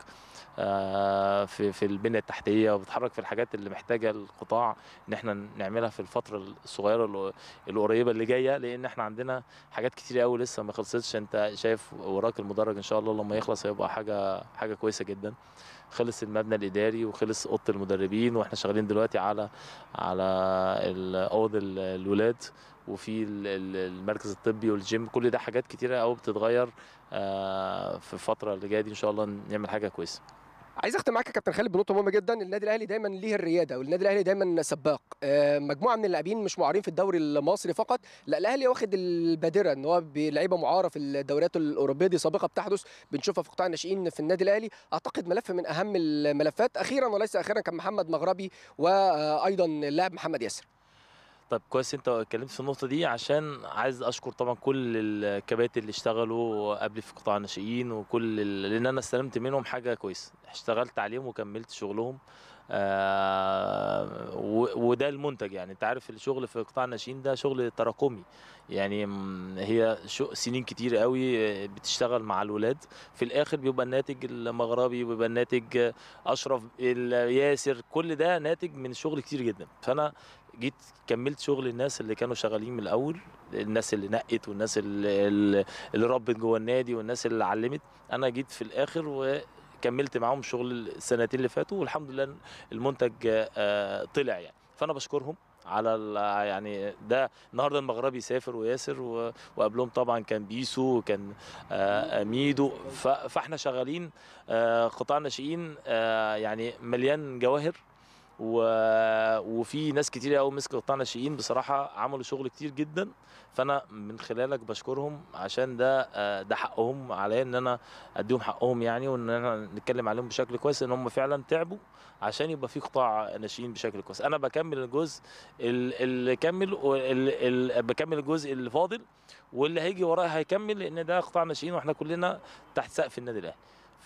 في في البنيه التحتيه وبتحرك في الحاجات اللي محتاجه القطاع ان احنا نعملها في الفتره الصغيره القريبه اللي جايه لان احنا عندنا حاجات كتير قوي لسه ما خلصتش انت شايف وراك المدرج ان شاء الله لما يخلص هيبقى حاجه حاجه كويسه جدا خلص المبنى الاداري وخلص اوضه المدربين واحنا شغالين دلوقتي على على اوض الولاد وفي المركز الطبي والجيم كل ده حاجات كتيره قوي بتتغير آه، في الفتره اللي جايه دي ان شاء الله نعمل حاجه كويسه عايز اختم معاك يا كابتن خالد بنقطه مهمه جدا النادي الاهلي دايما ليه الرياده والنادي الاهلي دايما سباق آه، مجموعه من اللاعبين مش معارين في الدوري المصري فقط لا الاهلي واخد البادره ان هو بلعيبه معاره في الدوريات الاوروبيه دي سابقه بتحدث بنشوفها في قطاع الناشئين في النادي الاهلي اعتقد ملف من اهم الملفات اخيرا وليس اخيرا كان محمد مغربي وايضا اللاعب محمد ياسر طب كويس انت اتكلمت في النقطه دي عشان عايز اشكر طبعا كل الكباتن اللي اشتغلوا قبلي في قطاع الناشئين وكل لان انا استلمت منهم حاجه كويسه اشتغلت عليهم وكملت شغلهم آه، وده المنتج يعني انت عارف الشغل في قطاع الناشئين ده شغل تراكمي يعني هي سنين كتير قوي بتشتغل مع الولاد في الاخر بيبقى الناتج المغربي بيبقى الناتج اشرف ياسر كل ده ناتج من شغل كتير جدا فانا جيت كملت شغل الناس اللي كانوا شغالين من الاول الناس اللي نقت والناس اللي, اللي ربت جوه النادي والناس اللي علمت انا جيت في الاخر و كملت معاهم شغل السنتين اللي فاتوا والحمد لله المنتج آه، طلع يعني فانا بشكرهم على يعني ده النهارده المغربي سافر وياسر وقبلهم طبعا كان بيسو وكان آه، ميدو فاحنا شغالين آه، قطاع ناشئين يعني مليان جواهر وفي ناس كتير قوي مسكوا قطاع ناشئين بصراحه عملوا شغل كتير جدا فانا من خلالك بشكرهم عشان ده آه، ده حقهم عليا ان انا اديهم حقهم يعني وان انا نتكلم عليهم بشكل كويس ان هم فعلا تعبوا عشان يبقى في قطاع ناشئين بشكل كويس انا بكمل الجزء اللي كمل بكمل الجزء اللي فاضل واللي هيجي ورايا هيكمل لان ده قطاع ناشئين واحنا كلنا تحت سقف النادي الاهلي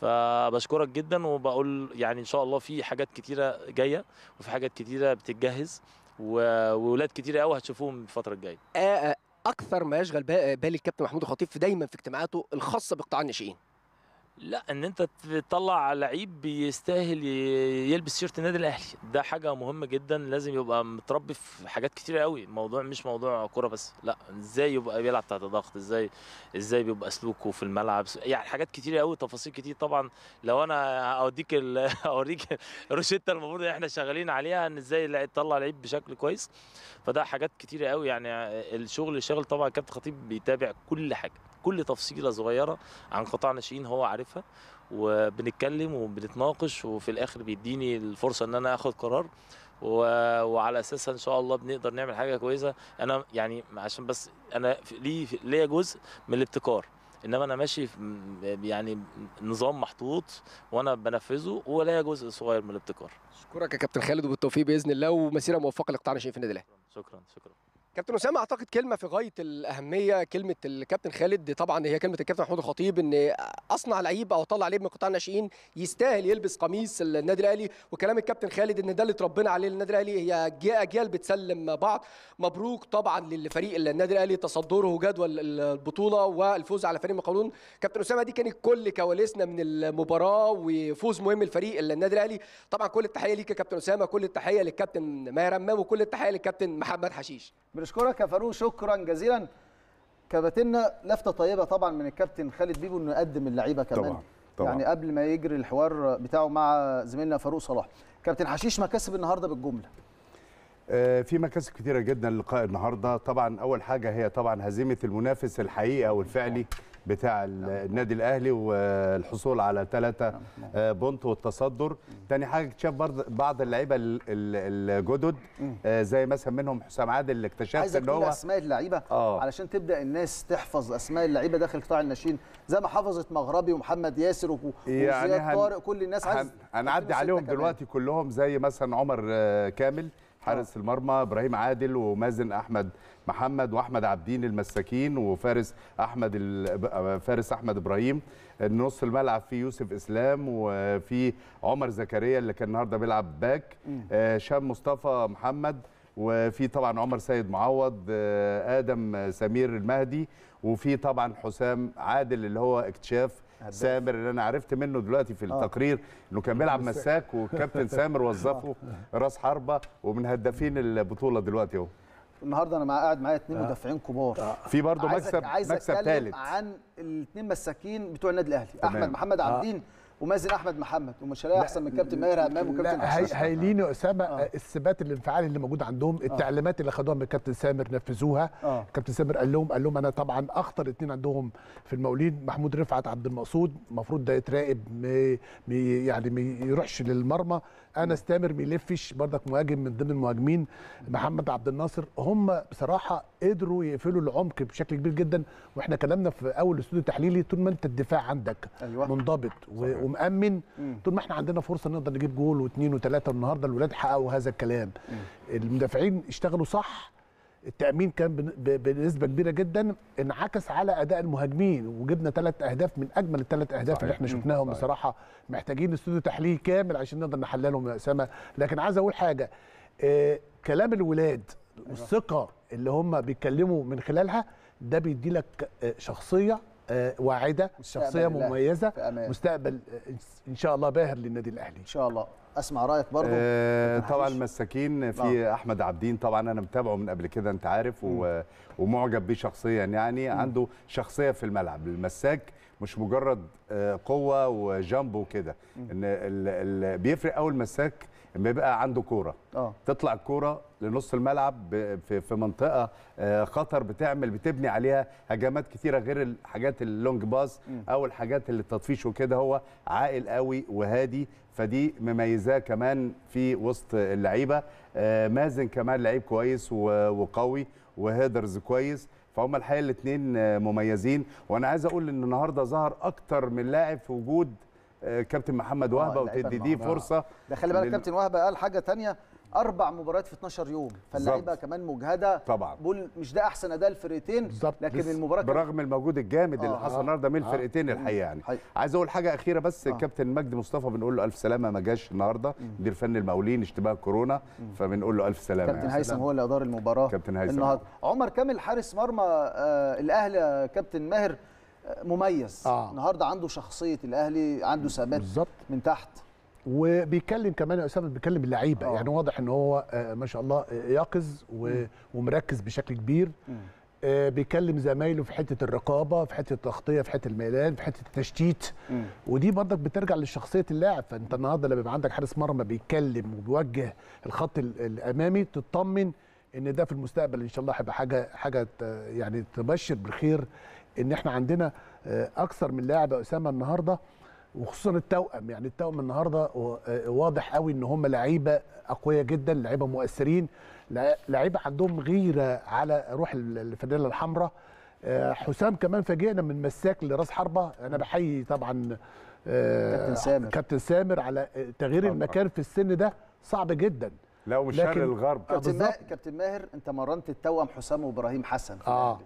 فبشكرك جدا وبقول يعني ان شاء الله في حاجات كتيره جايه وفي حاجات كتيره بتتجهز وولاد كتير قوي هتشوفوهم الفتره الجايه آه، آه، اكثر ما يشغل بالي الكابتن محمود الخطيب دايما في اجتماعاته الخاصه بقطاع الناشئين لا ان انت تطلع لعيب بيستاهل يلبس شيرت النادي الاهلي ده حاجه مهمه جدا لازم يبقى متربي في حاجات كتير قوي الموضوع مش موضوع كوره بس لا ازاي يبقى بيلعب تحت ضغط ازاي ازاي بيبقى سلوكه في الملعب يعني حاجات كتير قوي تفاصيل كتير طبعا لو انا اوديك اوريك *laughs* روشته المفروض احنا شغالين عليها ان ازاي تطلع لعيب بشكل كويس فده حاجات كتير قوي يعني الشغل شغل طبعا كابتن خطيب بيتابع كل حاجه كل تفصيله صغيره عن قطاع ناشئين هو عارفها وبنتكلم وبنتناقش وفي الاخر بيديني الفرصه ان انا اخد قرار وعلى اساسها ان شاء الله بنقدر نعمل حاجه كويسه انا يعني عشان بس انا لي ليا جزء من الابتكار انما انا ماشي يعني نظام محطوط وانا بنفذه وليا جزء صغير من الابتكار. اشكرك يا كابتن خالد وبالتوفيق باذن الله ومسيره موفقه لقطاع ناشئين في النادي الاهلي. شكرا شكرا. كابتن اسامه اعتقد كلمه في غايه الاهميه كلمه الكابتن خالد طبعا هي كلمه الكابتن محمود الخطيب ان اصنع لعيب او اطلع لعيب من قطاع الناشئين يستاهل يلبس قميص النادي الاهلي وكلام الكابتن خالد ان ده اللي اتربينا عليه النادي الاهلي هي اجيال بتسلم بعض مبروك طبعا للفريق النادي الاهلي تصدره جدول البطوله والفوز على فريق مقاولون كابتن اسامه دي كانت كل كواليسنا من المباراه وفوز مهم الفريق النادي الاهلي طبعا كل التحيه ليك يا كابتن اسامه كل التحيه للكابتن ماهر وكل التحيه للكابتن محمد حشيش بنشكرك يا فاروق شكرا جزيلا كبتنا لفته طيبه طبعا من الكابتن خالد بيبو انه يقدم اللعيبه كمان طبعا. طبعا. يعني قبل ما يجري الحوار بتاعه مع زميلنا فاروق صلاح كابتن حشيش مكاسب النهارده بالجمله آه، في مكاسب كثيره جدا للقاء النهارده طبعا اول حاجه هي طبعا هزيمه المنافس الحقيقي او الفعلي بتاع نعم. النادي الاهلي والحصول على ثلاثه نعم. آه، بونت والتصدر ثاني حاجه اكتشاف بعض اللعيبه الجدد آه، زي مثلا منهم حسام عادل اللي اكتشفت ان هو اسماء اللعيبه آه. علشان تبدا الناس تحفظ اسماء اللعيبه داخل قطاع الناشئين زي ما حفظت مغربي ومحمد ياسر يعني وزياد يعني طارق كل الناس عايز هنعدي عليهم دلوقتي كلهم زي مثلا عمر كامل حارس المرمى ابراهيم عادل ومازن احمد محمد واحمد عابدين المساكين وفارس احمد فارس احمد ابراهيم نص الملعب في يوسف اسلام وفي عمر زكريا اللي كان النهارده بيلعب باك هشام آه، مصطفى محمد وفي طبعا عمر سيد معوض آه، ادم آه، سمير المهدي وفي طبعا حسام عادل اللي هو اكتشاف سامر اللي انا عرفت منه دلوقتي في التقرير انه كان بيلعب مساك والكابتن سامر وظفه *laughs* راس حربه ومن هدافين البطوله دلوقتي اهو النهارده انا مع قاعد معايا اثنين آه. مدافعين كبار آه. في برضه مكسب عايز مكسب ثالث عن الاثنين مساكين بتوع النادي الاهلي احمد محمد آه. عابدين ومازن احمد محمد ومش هلاقي احسن من كابتن ماهر امام وكابتن حسام يا اسامه آه. الثبات الانفعالي اللي موجود عندهم آه. التعليمات اللي خدوها من كابتن سامر نفذوها آه. كابتن سامر قال لهم قال لهم انا طبعا اخطر اثنين عندهم في المقاولين محمود رفعت عبد المقصود المفروض ده يتراقب يعني ما يروحش للمرمى انس تامر بيلفش برضك مهاجم من ضمن المهاجمين محمد عبد الناصر هم بصراحه قدروا يقفلوا العمق بشكل كبير جدا واحنا كلامنا في اول استوديو تحليلي طول ما انت الدفاع عندك أيوة. منضبط صحيح. ومامن طول ما احنا عندنا فرصه نقدر نجيب جول واثنين وثلاثه النهارده الولاد حققوا هذا الكلام المدافعين اشتغلوا صح التامين كان بنسبه كبيره جدا انعكس على اداء المهاجمين وجبنا ثلاث اهداف من اجمل الثلاث اهداف صحيح. اللي احنا شفناهم صحيح. بصراحه محتاجين استوديو تحليل كامل عشان نقدر نحللهم يا اسامه لكن عايز اقول حاجه آه كلام الولاد أيوة. والثقه اللي هم بيتكلموا من خلالها ده بيدي لك آه، شخصيه آه، واعده شخصيه مميزه مستقبل آه، ان شاء الله باهر للنادي الاهلي ان شاء الله اسمع رايك برضو آه طبعا المساكين في لا. نعم. احمد عابدين طبعا انا متابعه من قبل كده انت عارف و... ومعجب بيه شخصيا يعني م. عنده شخصيه في الملعب المساك مش مجرد آه، قوه وجامب وكده ان ال... ال... بيفرق قوي المساك لما بيبقى عنده كوره أوه. تطلع الكوره لنص الملعب في, في منطقه آه، خطر بتعمل بتبني عليها هجمات كثيره غير الحاجات اللونج باس او الحاجات اللي التطفيش وكده هو عاقل قوي وهادي فدي مميزاه كمان في وسط اللعيبه آه، مازن كمان لعيب كويس وقوي وهيدرز كويس فهم الحقيقه الاثنين آه، مميزين وانا عايز اقول ان النهارده ظهر اكتر من لاعب في وجود كابتن محمد وهبه آه، وتدي فرصه ده خلي بالك لل... كابتن وهبه قال حاجه ثانيه اربع مباريات في 12 يوم فاللعيبه كمان مجهده طبعا بقول مش ده احسن اداء الفرقتين لكن المباراه برغم المجهود الجامد آه اللي حصل آه، النهارده من آه. الفرقتين آه الحقيقه يعني حقيقة. عايز اقول حاجه اخيره بس آه كابتن مجدي مصطفى بنقول له الف سلامه ما جاش النهارده مدير فن المقاولين اشتباه كورونا فبنقول له الف سلامه كابتن هيثم هو اللي ادار المباراه كابتن هيثم النهارده عمر كامل حارس مرمى آه الاهلي كابتن ماهر مميز آه. النهارده عنده شخصيه الاهلي عنده ثبات بالظبط من تحت وبيكلم كمان يا اسامه بيكلم اللعيبه آه. يعني واضح ان هو آه، ما شاء الله آه، يقظ ومركز بشكل كبير م. بيكلم زمايله في حته الرقابه في حته التغطيه في حته الميدان في حته التشتيت م. ودي برضك بترجع لشخصيه اللاعب فانت النهارده لما بيبقى عندك حارس مرمى بيتكلم وبيوجه الخط الامامي تطمن ان ده في المستقبل ان شاء الله هيبقى حاجه حاجه يعني تبشر بالخير ان احنا عندنا آه، اكثر من لاعب يا اسامه النهارده وخصوصا التوأم يعني التوأم النهارده آه، واضح قوي ان هم لعيبه اقوياء جدا لعيبه مؤثرين لعيبه عندهم غيره على روح الفانيلا الحمراء آه، حسام كمان فاجئنا من مساك لراس حربه انا بحيي طبعا كابتن سامر كابتن سامر على تغيير المكان في السن ده صعب جدا لا ومش شرق الغرب كابتن ماهر انت مرنت التوأم حسام وابراهيم حسن في آه.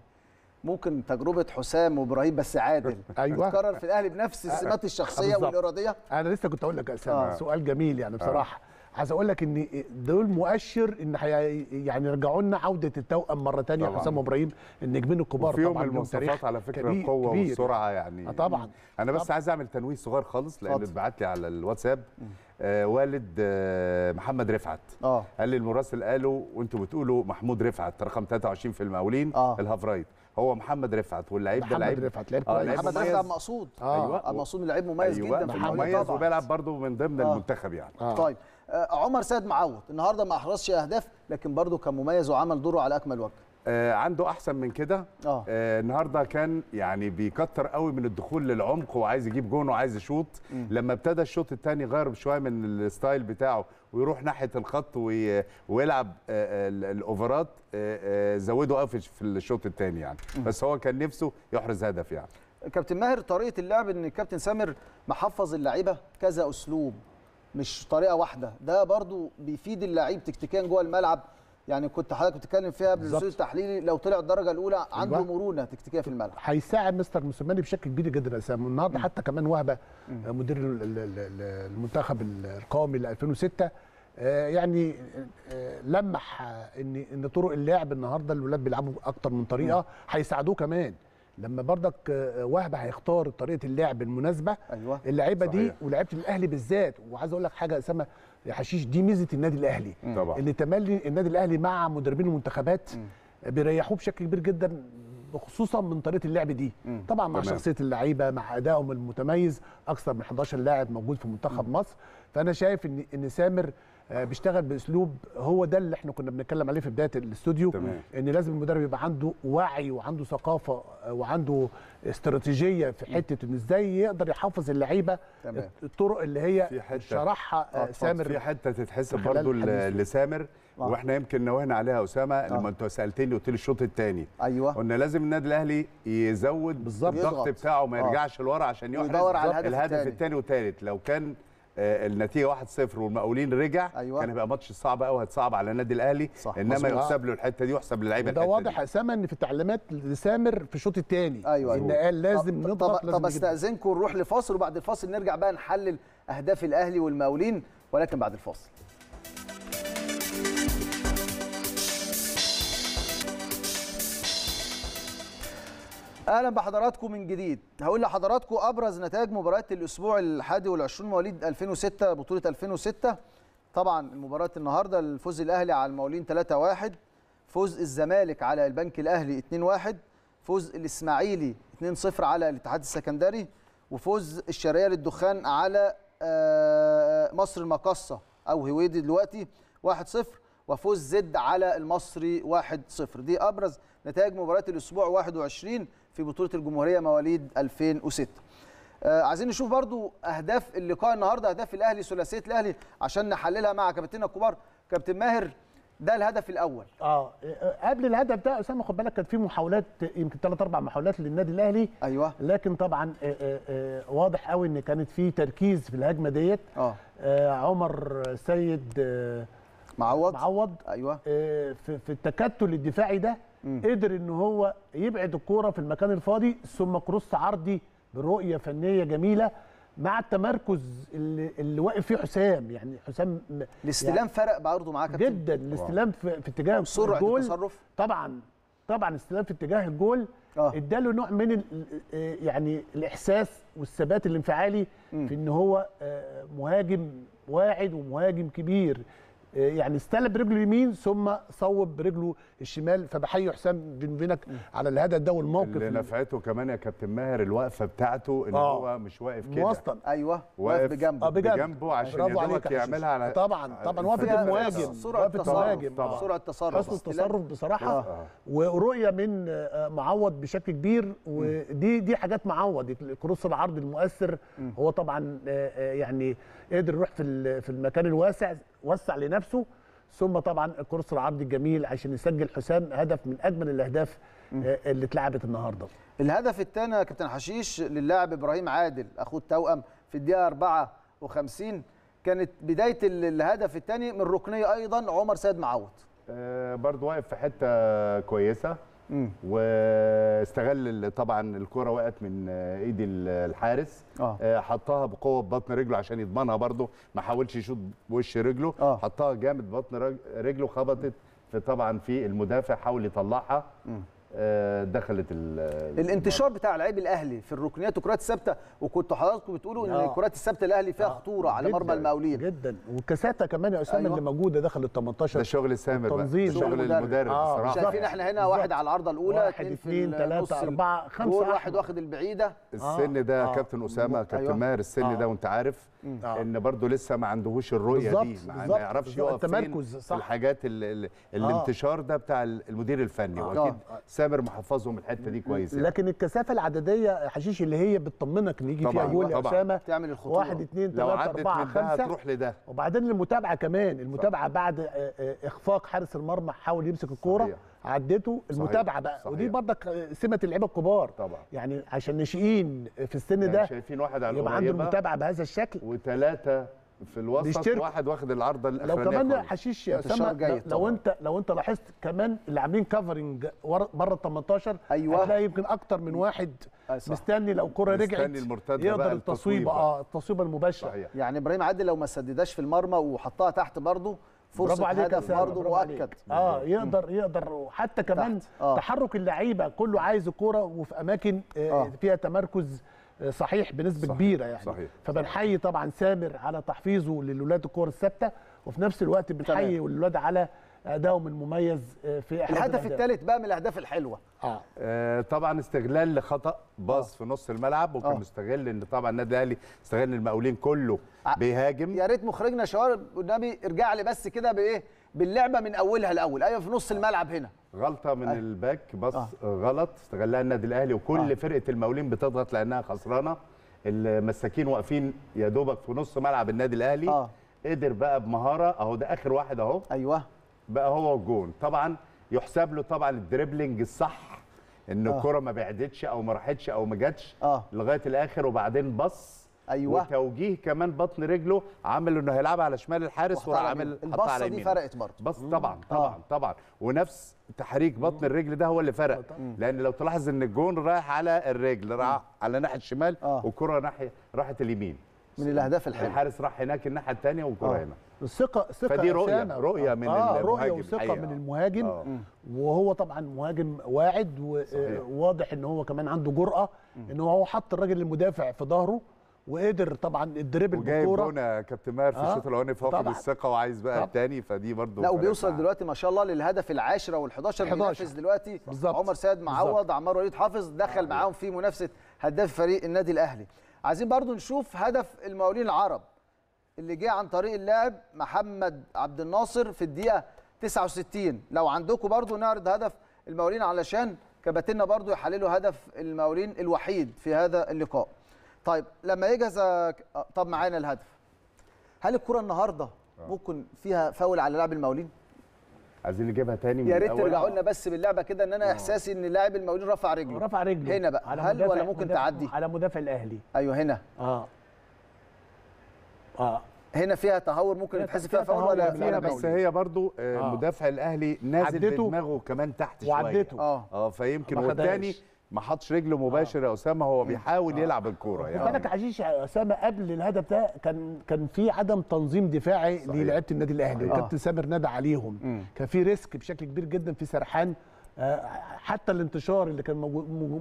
ممكن تجربه حسام وابراهيم بس عادل ايوه تتكرر في الاهلي بنفس آه، السمات آه، الشخصيه والاراديه انا لسه كنت اقول لك آه. سؤال جميل يعني آه. بصراحه آه. عايز اقول لك ان دول مؤشر ان حي... يعني يرجعوا لنا عوده التوأم مره ثانيه حسام وابراهيم النجمين الكبار وفيهم طبعا المواصفات على فكره كبير القوه كبير. والسرعه يعني آه طبعا انا بس طبعا. عايز اعمل تنويه صغير خالص لان اتبعت لي على الواتساب آه والد آه محمد رفعت آه. قال لي المراسل قالوا وانتم بتقولوا محمود رفعت رقم 23 في المقاولين آه. الهافرايت هو محمد رفعت واللعيب ده لعيب رفعت لعيب آه، كويس محمد رفعت مقصود اه, أيوة. آه، مقصود لعيب مميز أيوة. جدا في مميز وبيلعب برضه من ضمن آه. المنتخب يعني آه. طيب آه عمر سيد معوض النهارده ما احرزش اهداف لكن برضه كان مميز وعمل دوره على اكمل وجه آه عنده احسن من كده آه. آه النهارده كان يعني بيكتر قوي من الدخول للعمق وعايز يجيب جون وعايز يشوط لما ابتدى الشوط الثاني غير شويه من الستايل بتاعه ويروح ناحيه الخط ويلعب آه، آه، الاوفرات آه، زودوا قوي في الشوط الثاني يعني بس هو كان نفسه يحرز هدف يعني كابتن ماهر طريقه اللعب ان الكابتن سامر محفظ اللعيبه كذا اسلوب مش طريقه واحده ده برضو بيفيد اللعيب تكتيكيا جوه الملعب يعني كنت حضرتك بتتكلم فيها قبل التحليلي لو طلع الدرجه الاولى عنده أيوة. مرونه تكتيكيه في الملعب هيساعد مستر موسيماني بشكل كبير جدا اسامه النهارده حتى كمان وهبه مدير المنتخب القومي ل 2006 آه، يعني آه، آه، لمح ان ان طرق اللعب النهارده الولاد بيلعبوا اكتر من طريقه هيساعدوه كمان لما بردك وهبه هيختار طريقه اللعب المناسبه أيوة. اللعيبه دي ولعيبه الاهلي بالذات وعايز اقول لك حاجه اسامه يا حشيش دي ميزه النادي الاهلي طبعا. ان تملي النادي الاهلي مع مدربين المنتخبات بيريحوه بشكل كبير جدا خصوصا من طريقه اللعب دي مم. طبعا مع تمام. شخصيه اللعيبه مع ادائهم المتميز اكثر من 11 لاعب موجود في منتخب مم. مصر فانا شايف ان ان سامر آه، بيشتغل باسلوب هو ده اللي احنا كنا بنتكلم عليه في بدايه الاستوديو تمام. ان لازم المدرب يبقى عنده وعي وعنده ثقافه آه، وعنده استراتيجيه في حته ان ازاي يقدر يحافظ اللعيبه الطرق اللي هي شرحها آه، سامر في حته تتحسب برضو لسامر آه. واحنا يمكن نوهنا عليها اسامه آه. لما انت سالتني قلت لي الشوط الثاني ايوه قلنا لازم النادي الاهلي يزود بالظبط الضغط بتاعه ما يرجعش آه. لورا عشان يحرز الهدف الثاني والثالث لو كان آه، النتيجه 1-0 والمقاولين رجع أيوة. كان هيبقى ماتش صعب قوي هتصعب على النادي الاهلي صح. انما يحسب له الحته دي ويحسب للعيبه الحته ده واضح اسامه ان في التعليمات لسامر في الشوط الثاني أيوة ان قال لازم طب طب, طب استاذنكم نروح لفاصل وبعد الفاصل نرجع بقى نحلل اهداف الاهلي والمقاولين ولكن بعد الفاصل اهلا بحضراتكم من جديد هقول لحضراتكم ابرز نتائج مباريات الاسبوع ال21 مواليد 2006 بطوله 2006 طبعا مباراه النهارده الفوز الاهلي على المولين 3-1 فوز الزمالك على البنك الاهلي 2-1 فوز الاسماعيلي 2-0 على الاتحاد السكندري وفوز الشرقيه للدخان على آه، مصر المقصه او هويدي دلوقتي 1-0 وفوز زد على المصري 1-0 دي ابرز نتائج مباريات الاسبوع 21 في بطوله الجمهوريه مواليد 2006 آه، عايزين نشوف برضو اهداف اللقاء النهارده اهداف الاهلي ثلاثيه الاهلي عشان نحللها مع كابتننا الكبار كابتن ماهر ده الهدف الاول اه, آه، قبل الهدف ده اسامه خد بالك كان في محاولات يمكن ثلاث اربع محاولات للنادي الاهلي ايوه لكن طبعا آآ آه، آآ واضح قوي ان كانت في تركيز في الهجمه ديت اه عمر سيد معوض معوض ايوه في التكتل الدفاعي ده قدر ان هو يبعد الكوره في المكان الفاضي ثم كروس عرضي برؤيه فنيه جميله مع التمركز اللي, اللي واقف فيه حسام يعني حسام الاستلام يعني فرق برضه معاك كابتن جدا الاستلام في, في اتجاه سرعه التصرف طبعا طبعا الاستلام في اتجاه الجول آه. اداله نوع من آه، يعني الاحساس والثبات الانفعالي في ان هو آه، مهاجم واعد ومهاجم كبير آه، يعني استلم برجله اليمين ثم صوب برجله الشمال فبحيي حسام بن بينك على الهدف ده والموقف اللي نفعته كمان يا كابتن ماهر الوقفه بتاعته ان آه. هو مش واقف كده موسطن ايوه واقف بجنبه آه بجنبه, بجنبه عشان يدوك يعملها على طبعا طبعا وقفه المهاجم وقفه التصرف سرعه آه. التصرف حسن التصرف بصراحه آه. ورؤيه من آه، معوض بشكل كبير ودي دي حاجات معوض الكروس العرض المؤثر هو طبعا يعني قدر يروح في في المكان الواسع وسع لنفسه ثم طبعا كرة العرض الجميل عشان يسجل حسام هدف من اجمل الاهداف آه، اللي اتلعبت النهارده. الهدف الثاني يا كابتن حشيش للاعب ابراهيم عادل اخوه التوأم في الدقيقه 54 كانت بدايه الهدف الثاني من ركنيه ايضا عمر سيد معوض. آه، برضه واقف في حته كويسه واستغل طبعا الكره وقعت من آه، ايد الحارس آه. آه. حطها بقوه ببطن رجله عشان يضمنها برده ما حاولش يشوط بوش رجله آه. حطها جامد ببطن رجله خبطت في طبعا في المدافع حاول يطلعها مم. آه، دخلت الانتشار بتاع لعيب الاهلي في الركنيات والكرات الثابته وكنتوا حضراتكم بتقولوا ان الكرات آه. الثابته الاهلي فيها آه. خطوره على مرمى المقاولين جدا وكاساتا كمان يا اسامه أيوة. اللي موجوده دخلت 18 ده شغل سامر تنظيم شغل المدرب بصراحه شايفين احنا هنا واحد على العارضه الاولى واحد اثنين ثلاثه اربعه خمسه واحد واخد البعيده السن ده كابتن اسامه كابتن أيوه. ماهر السن ده وانت عارف آه. ان برضو لسه ما عندهوش الرؤيه بالزبط. دي ما يعرفش يقف التمركز صح الحاجات آه. الانتشار ده بتاع المدير الفني آه. واكيد آه. سامر محفظهم الحته دي كويس يعني. لكن الكثافه العدديه حشيش اللي هي بتطمنك ان يجي فيها جول يا اسامه تعمل الخطوه واحد اثنين ثلاثه اربعه خمسه تروح لده وبعدين المتابعه كمان المتابعه صح. بعد آه، آه، اخفاق حارس المرمى حاول يمسك الكوره عدته المتابعه بقى صحيح. ودي برضك سمه اللعيبه الكبار طبعا يعني عشان ناشئين في السن يعني ده شايفين واحد على يبقى عنده المتابعه بهذا الشكل وثلاثه في الوسط بيشترك. واحد واخد العارضه الاخرانيه لو كمان حشيش يا يعني اسامه لو انت لو انت لاحظت كمان اللي عاملين كفرنج بره ال 18 ايوه هتلاقي يمكن اكتر من واحد صح. مستني لو كرة رجعت يقدر التصويبه اه التصويبه المباشره صحيح. يعني ابراهيم عادل لو ما سددهاش في المرمى وحطها تحت برضه فرصه هدف برضه مؤكد اه يقدر يقدر وحتى كمان آه. تحرك اللعيبه كله عايز الكوره وفي اماكن آه. اه. فيها تمركز آه، صحيح بنسبه صحيح. كبيره يعني صحيح. فبنحيي طبعا سامر على تحفيظه للولاد الكوره الثابته وفي نفس الوقت بنحيي الولاد على ادائهم المميز آه، في احد الهدف الثالث بقى من الاهداف الحلوه آه. آه طبعا استغلال لخطا باص آه. في نص الملعب وكان آه. مستغل ان طبعا النادي الاهلي استغل المقاولين كله آه. بيهاجم يا ريت مخرجنا شوار النبي ارجع لي بس كده بايه باللعبه من اولها الاول ايوه في نص الملعب هنا غلطه من آه. الباك باص آه. غلط استغلها النادي الاهلي وكل آه. فرقه المقاولين بتضغط لانها خسرانه المساكين واقفين يا دوبك في نص ملعب النادي الاهلي آه. قدر بقى بمهاره اهو ده اخر واحد اهو ايوه بقى هو الجون طبعا يحسب له طبعا الدريبلينج الصح ان الكره آه. ما بعدتش او ما راحتش او ما جاتش آه. لغايه الاخر وبعدين بص ايوه وتوجيه كمان بطن رجله عمل انه هيلعبها على شمال الحارس وراح عامل حطها على اليمين دي فرقت برضه بص طبعا طبعا آه. طبعا ونفس تحريك بطن الرجل ده هو اللي فرق آه. مم. لان لو تلاحظ ان الجون رايح على الرجل راح على ناحيه الشمال آه. والكره ناحيه راحت اليمين من الاهداف الحلوه الحارس راح هناك الناحيه الثانيه والكره آه. هنا الثقه ثقه فدي رؤيه رؤيه من آه المهاجم رؤيه وثقه من المهاجم آه. وهو طبعا مهاجم واعد وواضح آه، ان هو كمان عنده جرأه ان هو حط الراجل المدافع في ظهره وقدر طبعا الدريبل بالكوره وجايب جون كابتن ماهر في آه. الشوط آه. الاولاني فاقد الثقه وعايز بقى الثاني فدي برده لا وبيوصل معه. دلوقتي ما شاء الله للهدف العاشره وال11 بينافس دلوقتي بالزبط. عمر سيد معوض عمار وليد حافظ دخل معاهم في منافسه هداف فريق النادي الاهلي عايزين برضو نشوف هدف المقاولين العرب اللي جه عن طريق اللاعب محمد عبد الناصر في الدقيقه 69 لو عندكم برضو نعرض هدف المقاولين علشان كباتنا برضو يحللوا هدف المقاولين الوحيد في هذا اللقاء طيب لما يجهز آه، طب معانا الهدف هل الكره النهارده آه. ممكن فيها فاول على لاعب المقاولين عايزين نجيبها تاني يا ريت ترجعوا لنا بس باللعبه كده ان انا أوه. احساسي ان اللاعب الموجود رفع رجله رفع رجله هنا بقى هل ولا ممكن مدافع تعدي على مدافع الاهلي ايوه هنا اه اه هنا فيها تهور ممكن يتحسب فيها فاول ولا فيها بس هي برضو آه. آه. مدافع الاهلي نازل بدماغه كمان تحت شويه وعدته اه, آه، فيمكن والتاني ما حطش رجله آه. مباشر يا اسامه هو بيحاول آه. يلعب الكوره يعني بالك عزيز يا اسامه قبل الهدف ده كان كان في عدم تنظيم دفاعي للعيبه النادي الاهلي آه. كابتن سامر نادى عليهم مم. كان في ريسك بشكل كبير جدا في سرحان حتى الانتشار اللي كان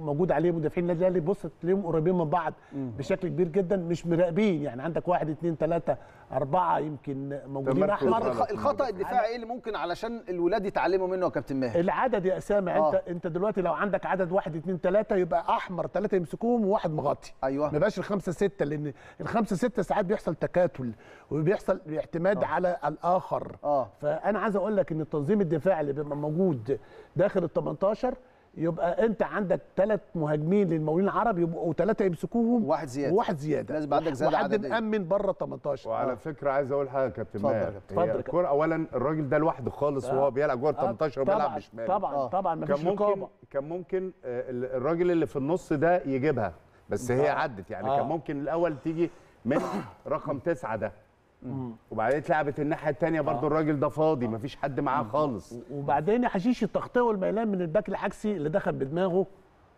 موجود عليه مدافعين النادي الاهلي بص تلاقيهم قريبين من بعض بشكل كبير جدا مش مراقبين يعني عندك واحد اثنين ثلاثه اربعه يمكن موجودين احمر الخطا الدفاعي ايه اللي ممكن علشان الولاد يتعلموا منه يا كابتن ماهر العدد يا اسامه آه. انت انت دلوقتي لو عندك عدد واحد اثنين ثلاثه يبقى احمر ثلاثه يمسكوهم وواحد مغطي ايوه ما يبقاش الخمسه سته لان الخمسه سته ساعات بيحصل تكاتل وبيحصل اعتماد آه. على الاخر آه. فانا عايز اقول لك ان التنظيم الدفاعي اللي بيبقى موجود داخل ال 18 يبقى انت عندك ثلاث مهاجمين للمولين العرب يبقوا ثلاثه يمسكوهم واحد زياده واحد زياده لازم عندك زياده وحد مأمن بره 18 وعلى آه. فكره عايز اقول حاجه يا كابتن ماهر اتفضل الكوره اولا الراجل ده لوحده خالص آه. وهو بيلعب جوه 18 آه. وبيلعب بشمال طبعا آه. طبعا مفيش كان ممكن رقابه كان ممكن آه، الراجل اللي في النص ده يجيبها بس آه. هي عدت يعني آه. كان ممكن الاول تيجي من رقم تسعه ده وبعدين اتلعبت الناحيه الثانيه برضو آه. الراجل ده فاضي آه. مفيش حد معاه خالص وبعدين حشيش التغطيه والميلان من الباك العكسي اللي دخل بدماغه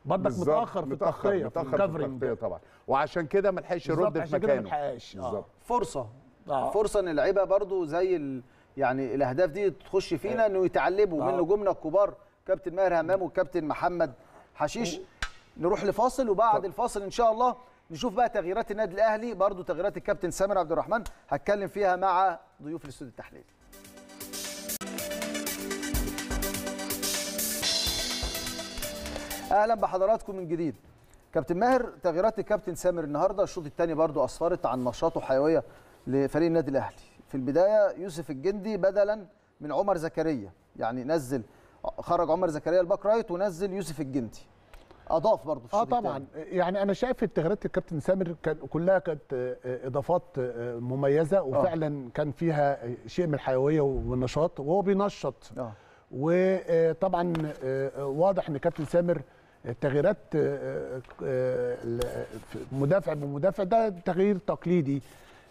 برضك متاخر في التغطيه متاخر في التغطيه طبعا وعشان كده ما لحقش يرد في مكانه آه. بالظبط فرصه آه. فرصه ان اللعيبه برضو زي ال... يعني الاهداف دي تخش فينا انه يتعلموا آه. من نجومنا الكبار كابتن ماهر همام والكابتن محمد حشيش نروح لفاصل وبعد الفاصل ان شاء الله نشوف بقى تغييرات النادي الاهلي برضو تغييرات الكابتن سامر عبد الرحمن هتكلم فيها مع ضيوف الاستوديو التحليلي اهلا بحضراتكم من جديد كابتن ماهر تغييرات الكابتن سامر النهارده الشوط الثاني برضو اسفرت عن نشاط وحيويه لفريق النادي الاهلي في البدايه يوسف الجندي بدلا من عمر زكريا يعني نزل خرج عمر زكريا الباك رايت ونزل يوسف الجندي اضاف برضه اه طبعا التاني. يعني انا شايف التغييرات الكابتن سامر كان كلها كانت آه، اضافات آه، مميزه آه. وفعلا آه. كان فيها شيء من الحيويه والنشاط وهو بينشط آه. وطبعا واضح ان كابتن سامر تغييرات مدافع بمدافع ده تغيير تقليدي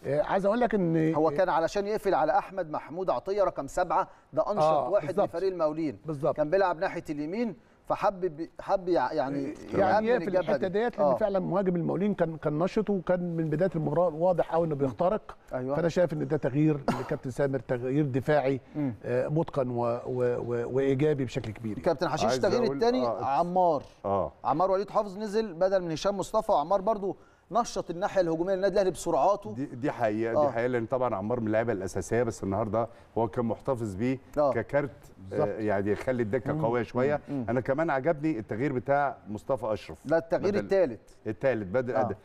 عايز اقول لك ان هو كان علشان يقفل على احمد محمود عطيه رقم سبعه ده انشط آه واحد لفريق المولين بالظبط كان بيلعب ناحيه اليمين فحب حب يعني يعني في الحته ديت لان آه. فعلا مهاجم المولين كان كان نشط وكان من بدايه المباراه واضح قوي انه بيخترق أيوة. فانا شايف ان ده تغيير لكابتن سامر تغيير دفاعي آه متقن و و و وايجابي بشكل كبير يعني. كابتن حشيش التغيير الثاني آه. عمار آه. عمار وليد حافظ نزل بدل من هشام مصطفى وعمار برضو نشط الناحيه الهجوميه للنادي الاهلي بسرعاته دي دي حقيقه آه. دي حقيقه لان طبعا عمار من اللعيبه الاساسيه بس النهارده هو كان محتفظ بيه آه. ككارت آه، يعني يخلي الدكه قويه شويه مم. مم. انا كمان عجبني التغيير بتاع مصطفى اشرف لا التغيير الثالث الثالث بدل آه.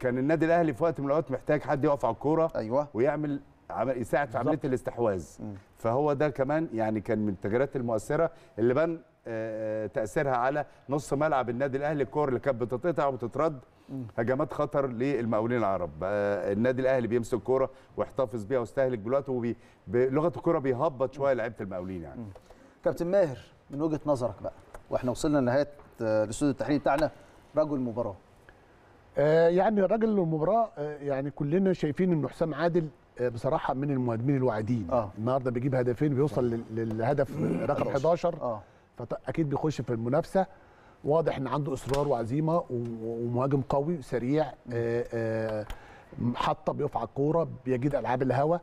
كان النادي الاهلي في وقت من الاوقات محتاج حد يقف على الكوره أيوة. ويعمل عمل يساعد في عمليه الاستحواذ فهو ده كمان يعني كان من التغييرات المؤثره اللي بان آه، آه، تاثيرها على نص ملعب النادي الاهلي الكور اللي كانت بتتقطع وبتترد هجمات خطر للمقاولين العرب آه، النادي الاهلي بيمسك الكوره ويحتفظ بيها ويستهلك دلوقتي وبلغه الكوره بيهبط شويه لعيبه المقاولين يعني كابتن ماهر من وجهه نظرك بقى واحنا وصلنا لنهايه الاستوديو آه، التحليلي بتاعنا رجل مباراه آه يعني رجل المباراه آه يعني كلنا شايفين ان حسام عادل آه بصراحه من المهاجمين الواعدين آه. النهارده بيجيب هدفين بيوصل للهدف رقم 11 آه. فاكيد بيخش في المنافسه واضح ان عنده اصرار وعزيمه ومهاجم قوي سريع آه، آه، حطه بيقف على الكوره بيجيد العاب الهوا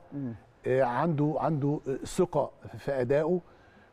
آه، عنده عنده ثقه في ادائه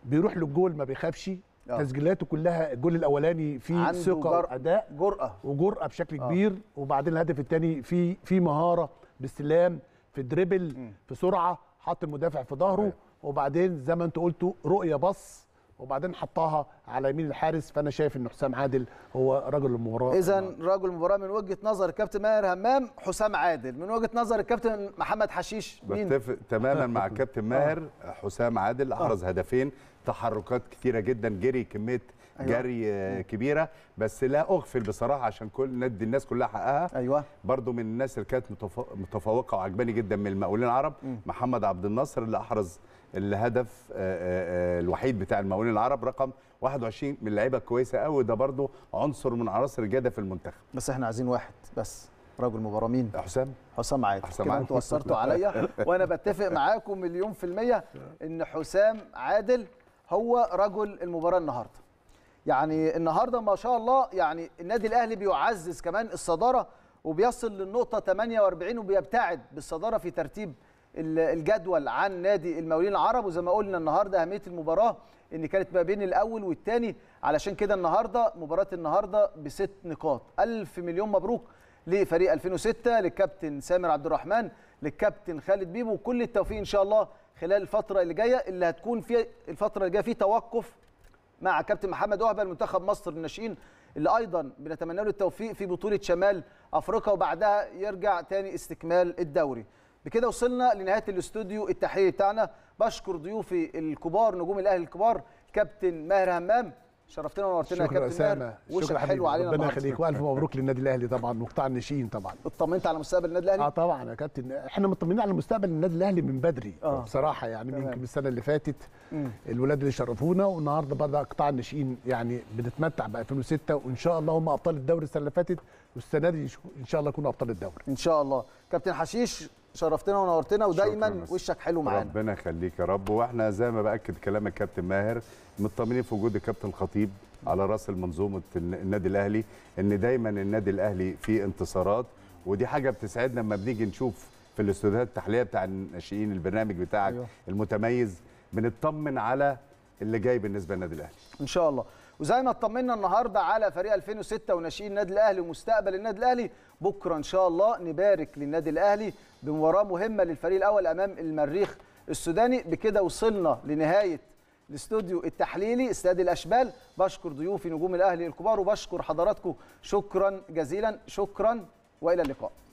بيروح للجول ما بيخافش تسجيلاته كلها الجول الاولاني فيه ثقه جر... اداء جرأه وجرأه بشكل أوه. كبير وبعدين الهدف الثاني فيه في مهاره باستلام في دريبل في سرعه حط المدافع في ظهره أيوه. وبعدين زي ما انت قلتوا رؤيه بص وبعدين حطها على يمين الحارس فانا شايف ان حسام عادل هو رجل المباراه اذا رجل المباراه من وجهه نظر الكابتن ماهر همام حسام عادل من وجهه نظر الكابتن محمد حشيش مين بتفق تماما مع الكابتن *laughs* ماهر آه. حسام عادل احرز هدفين تحركات كثيره جدا جري كميه أيوة. جري آه، كبيره بس لا اغفل بصراحه عشان كل ندي الناس كلها حقها ايوه برضو من الناس اللي كانت متفوقه وعجباني جدا من المقاولين العرب محمد عبد الناصر اللي احرز الهدف آه، آه، آه، الوحيد بتاع المقاولين العرب رقم 21 من لعيبه كويسه قوي ده برضه عنصر من عناصر الجاده في المنتخب بس احنا عايزين واحد بس رجل مباراه مين؟ حسام حسام عادل حسام عادل انتوا وصرتوا عليا *laughs* وانا بتفق معاكم مليون في الميه ان حسام عادل هو رجل المباراه النهارده. يعني النهارده ما شاء الله يعني النادي الاهلي بيعزز كمان الصداره وبيصل للنقطه 48 وبيبتعد بالصداره في ترتيب الجدول عن نادي المقاولين العرب وزي ما قلنا النهارده اهميه المباراه ان كانت ما بين الاول والثاني علشان كده النهارده مباراه النهارده بست نقاط الف مليون مبروك لفريق 2006 للكابتن سامر عبد الرحمن للكابتن خالد بيبو وكل التوفيق ان شاء الله خلال الفتره اللي جايه اللي هتكون فيها الفتره اللي جايه في توقف مع كابتن محمد وهبه المنتخب مصر الناشئين اللي ايضا بنتمنى له التوفيق في بطوله شمال افريقيا وبعدها يرجع تاني استكمال الدوري بكده وصلنا لنهايه الاستوديو التحليلي بتاعنا بشكر ضيوفي الكبار نجوم الاهلي الكبار كابتن ماهر همام شرفتنا ونورتنا يا كابتن اسامه شكرا حلو علينا ربنا يخليك والف مبروك للنادي الاهلي طبعا وقطاع الناشئين طبعا اطمنت على مستقبل النادي الاهلي اه طبعا يا كابتن احنا مطمنين على مستقبل النادي الاهلي من بدري آه. بصراحه يعني يمكن من السنه اللي فاتت مم. الولاد اللي شرفونا والنهارده بدا قطاع الناشئين يعني بنتمتع ب 2006 وان شاء الله هم ابطال الدوري السنه اللي فاتت والسنه دي ان شاء الله يكونوا ابطال الدوري ان شاء الله كابتن حشيش شرفتنا ونورتنا ودايما وشك حلو معانا ربنا يخليك يا رب واحنا زي ما باكد كلام الكابتن ماهر مطمنين في وجود الكابتن الخطيب على راس المنظومه النادي الاهلي ان دايما النادي الاهلي فيه انتصارات ودي حاجه بتسعدنا لما بنيجي نشوف في الاستوديوهات التحليه بتاع الناشئين البرنامج بتاعك أيوه. المتميز بنطمن على اللي جاي بالنسبه للنادي الاهلي ان شاء الله وزي ما اطمنا النهارده على فريق 2006 وناشئين النادي الاهلي ومستقبل النادي الاهلي بكره ان شاء الله نبارك للنادي الاهلي بمباراه مهمه للفريق الاول امام المريخ السوداني بكده وصلنا لنهايه الاستوديو التحليلي استاد الاشبال بشكر ضيوفي نجوم الاهلي الكبار وبشكر حضراتكم شكرا جزيلا شكرا والى اللقاء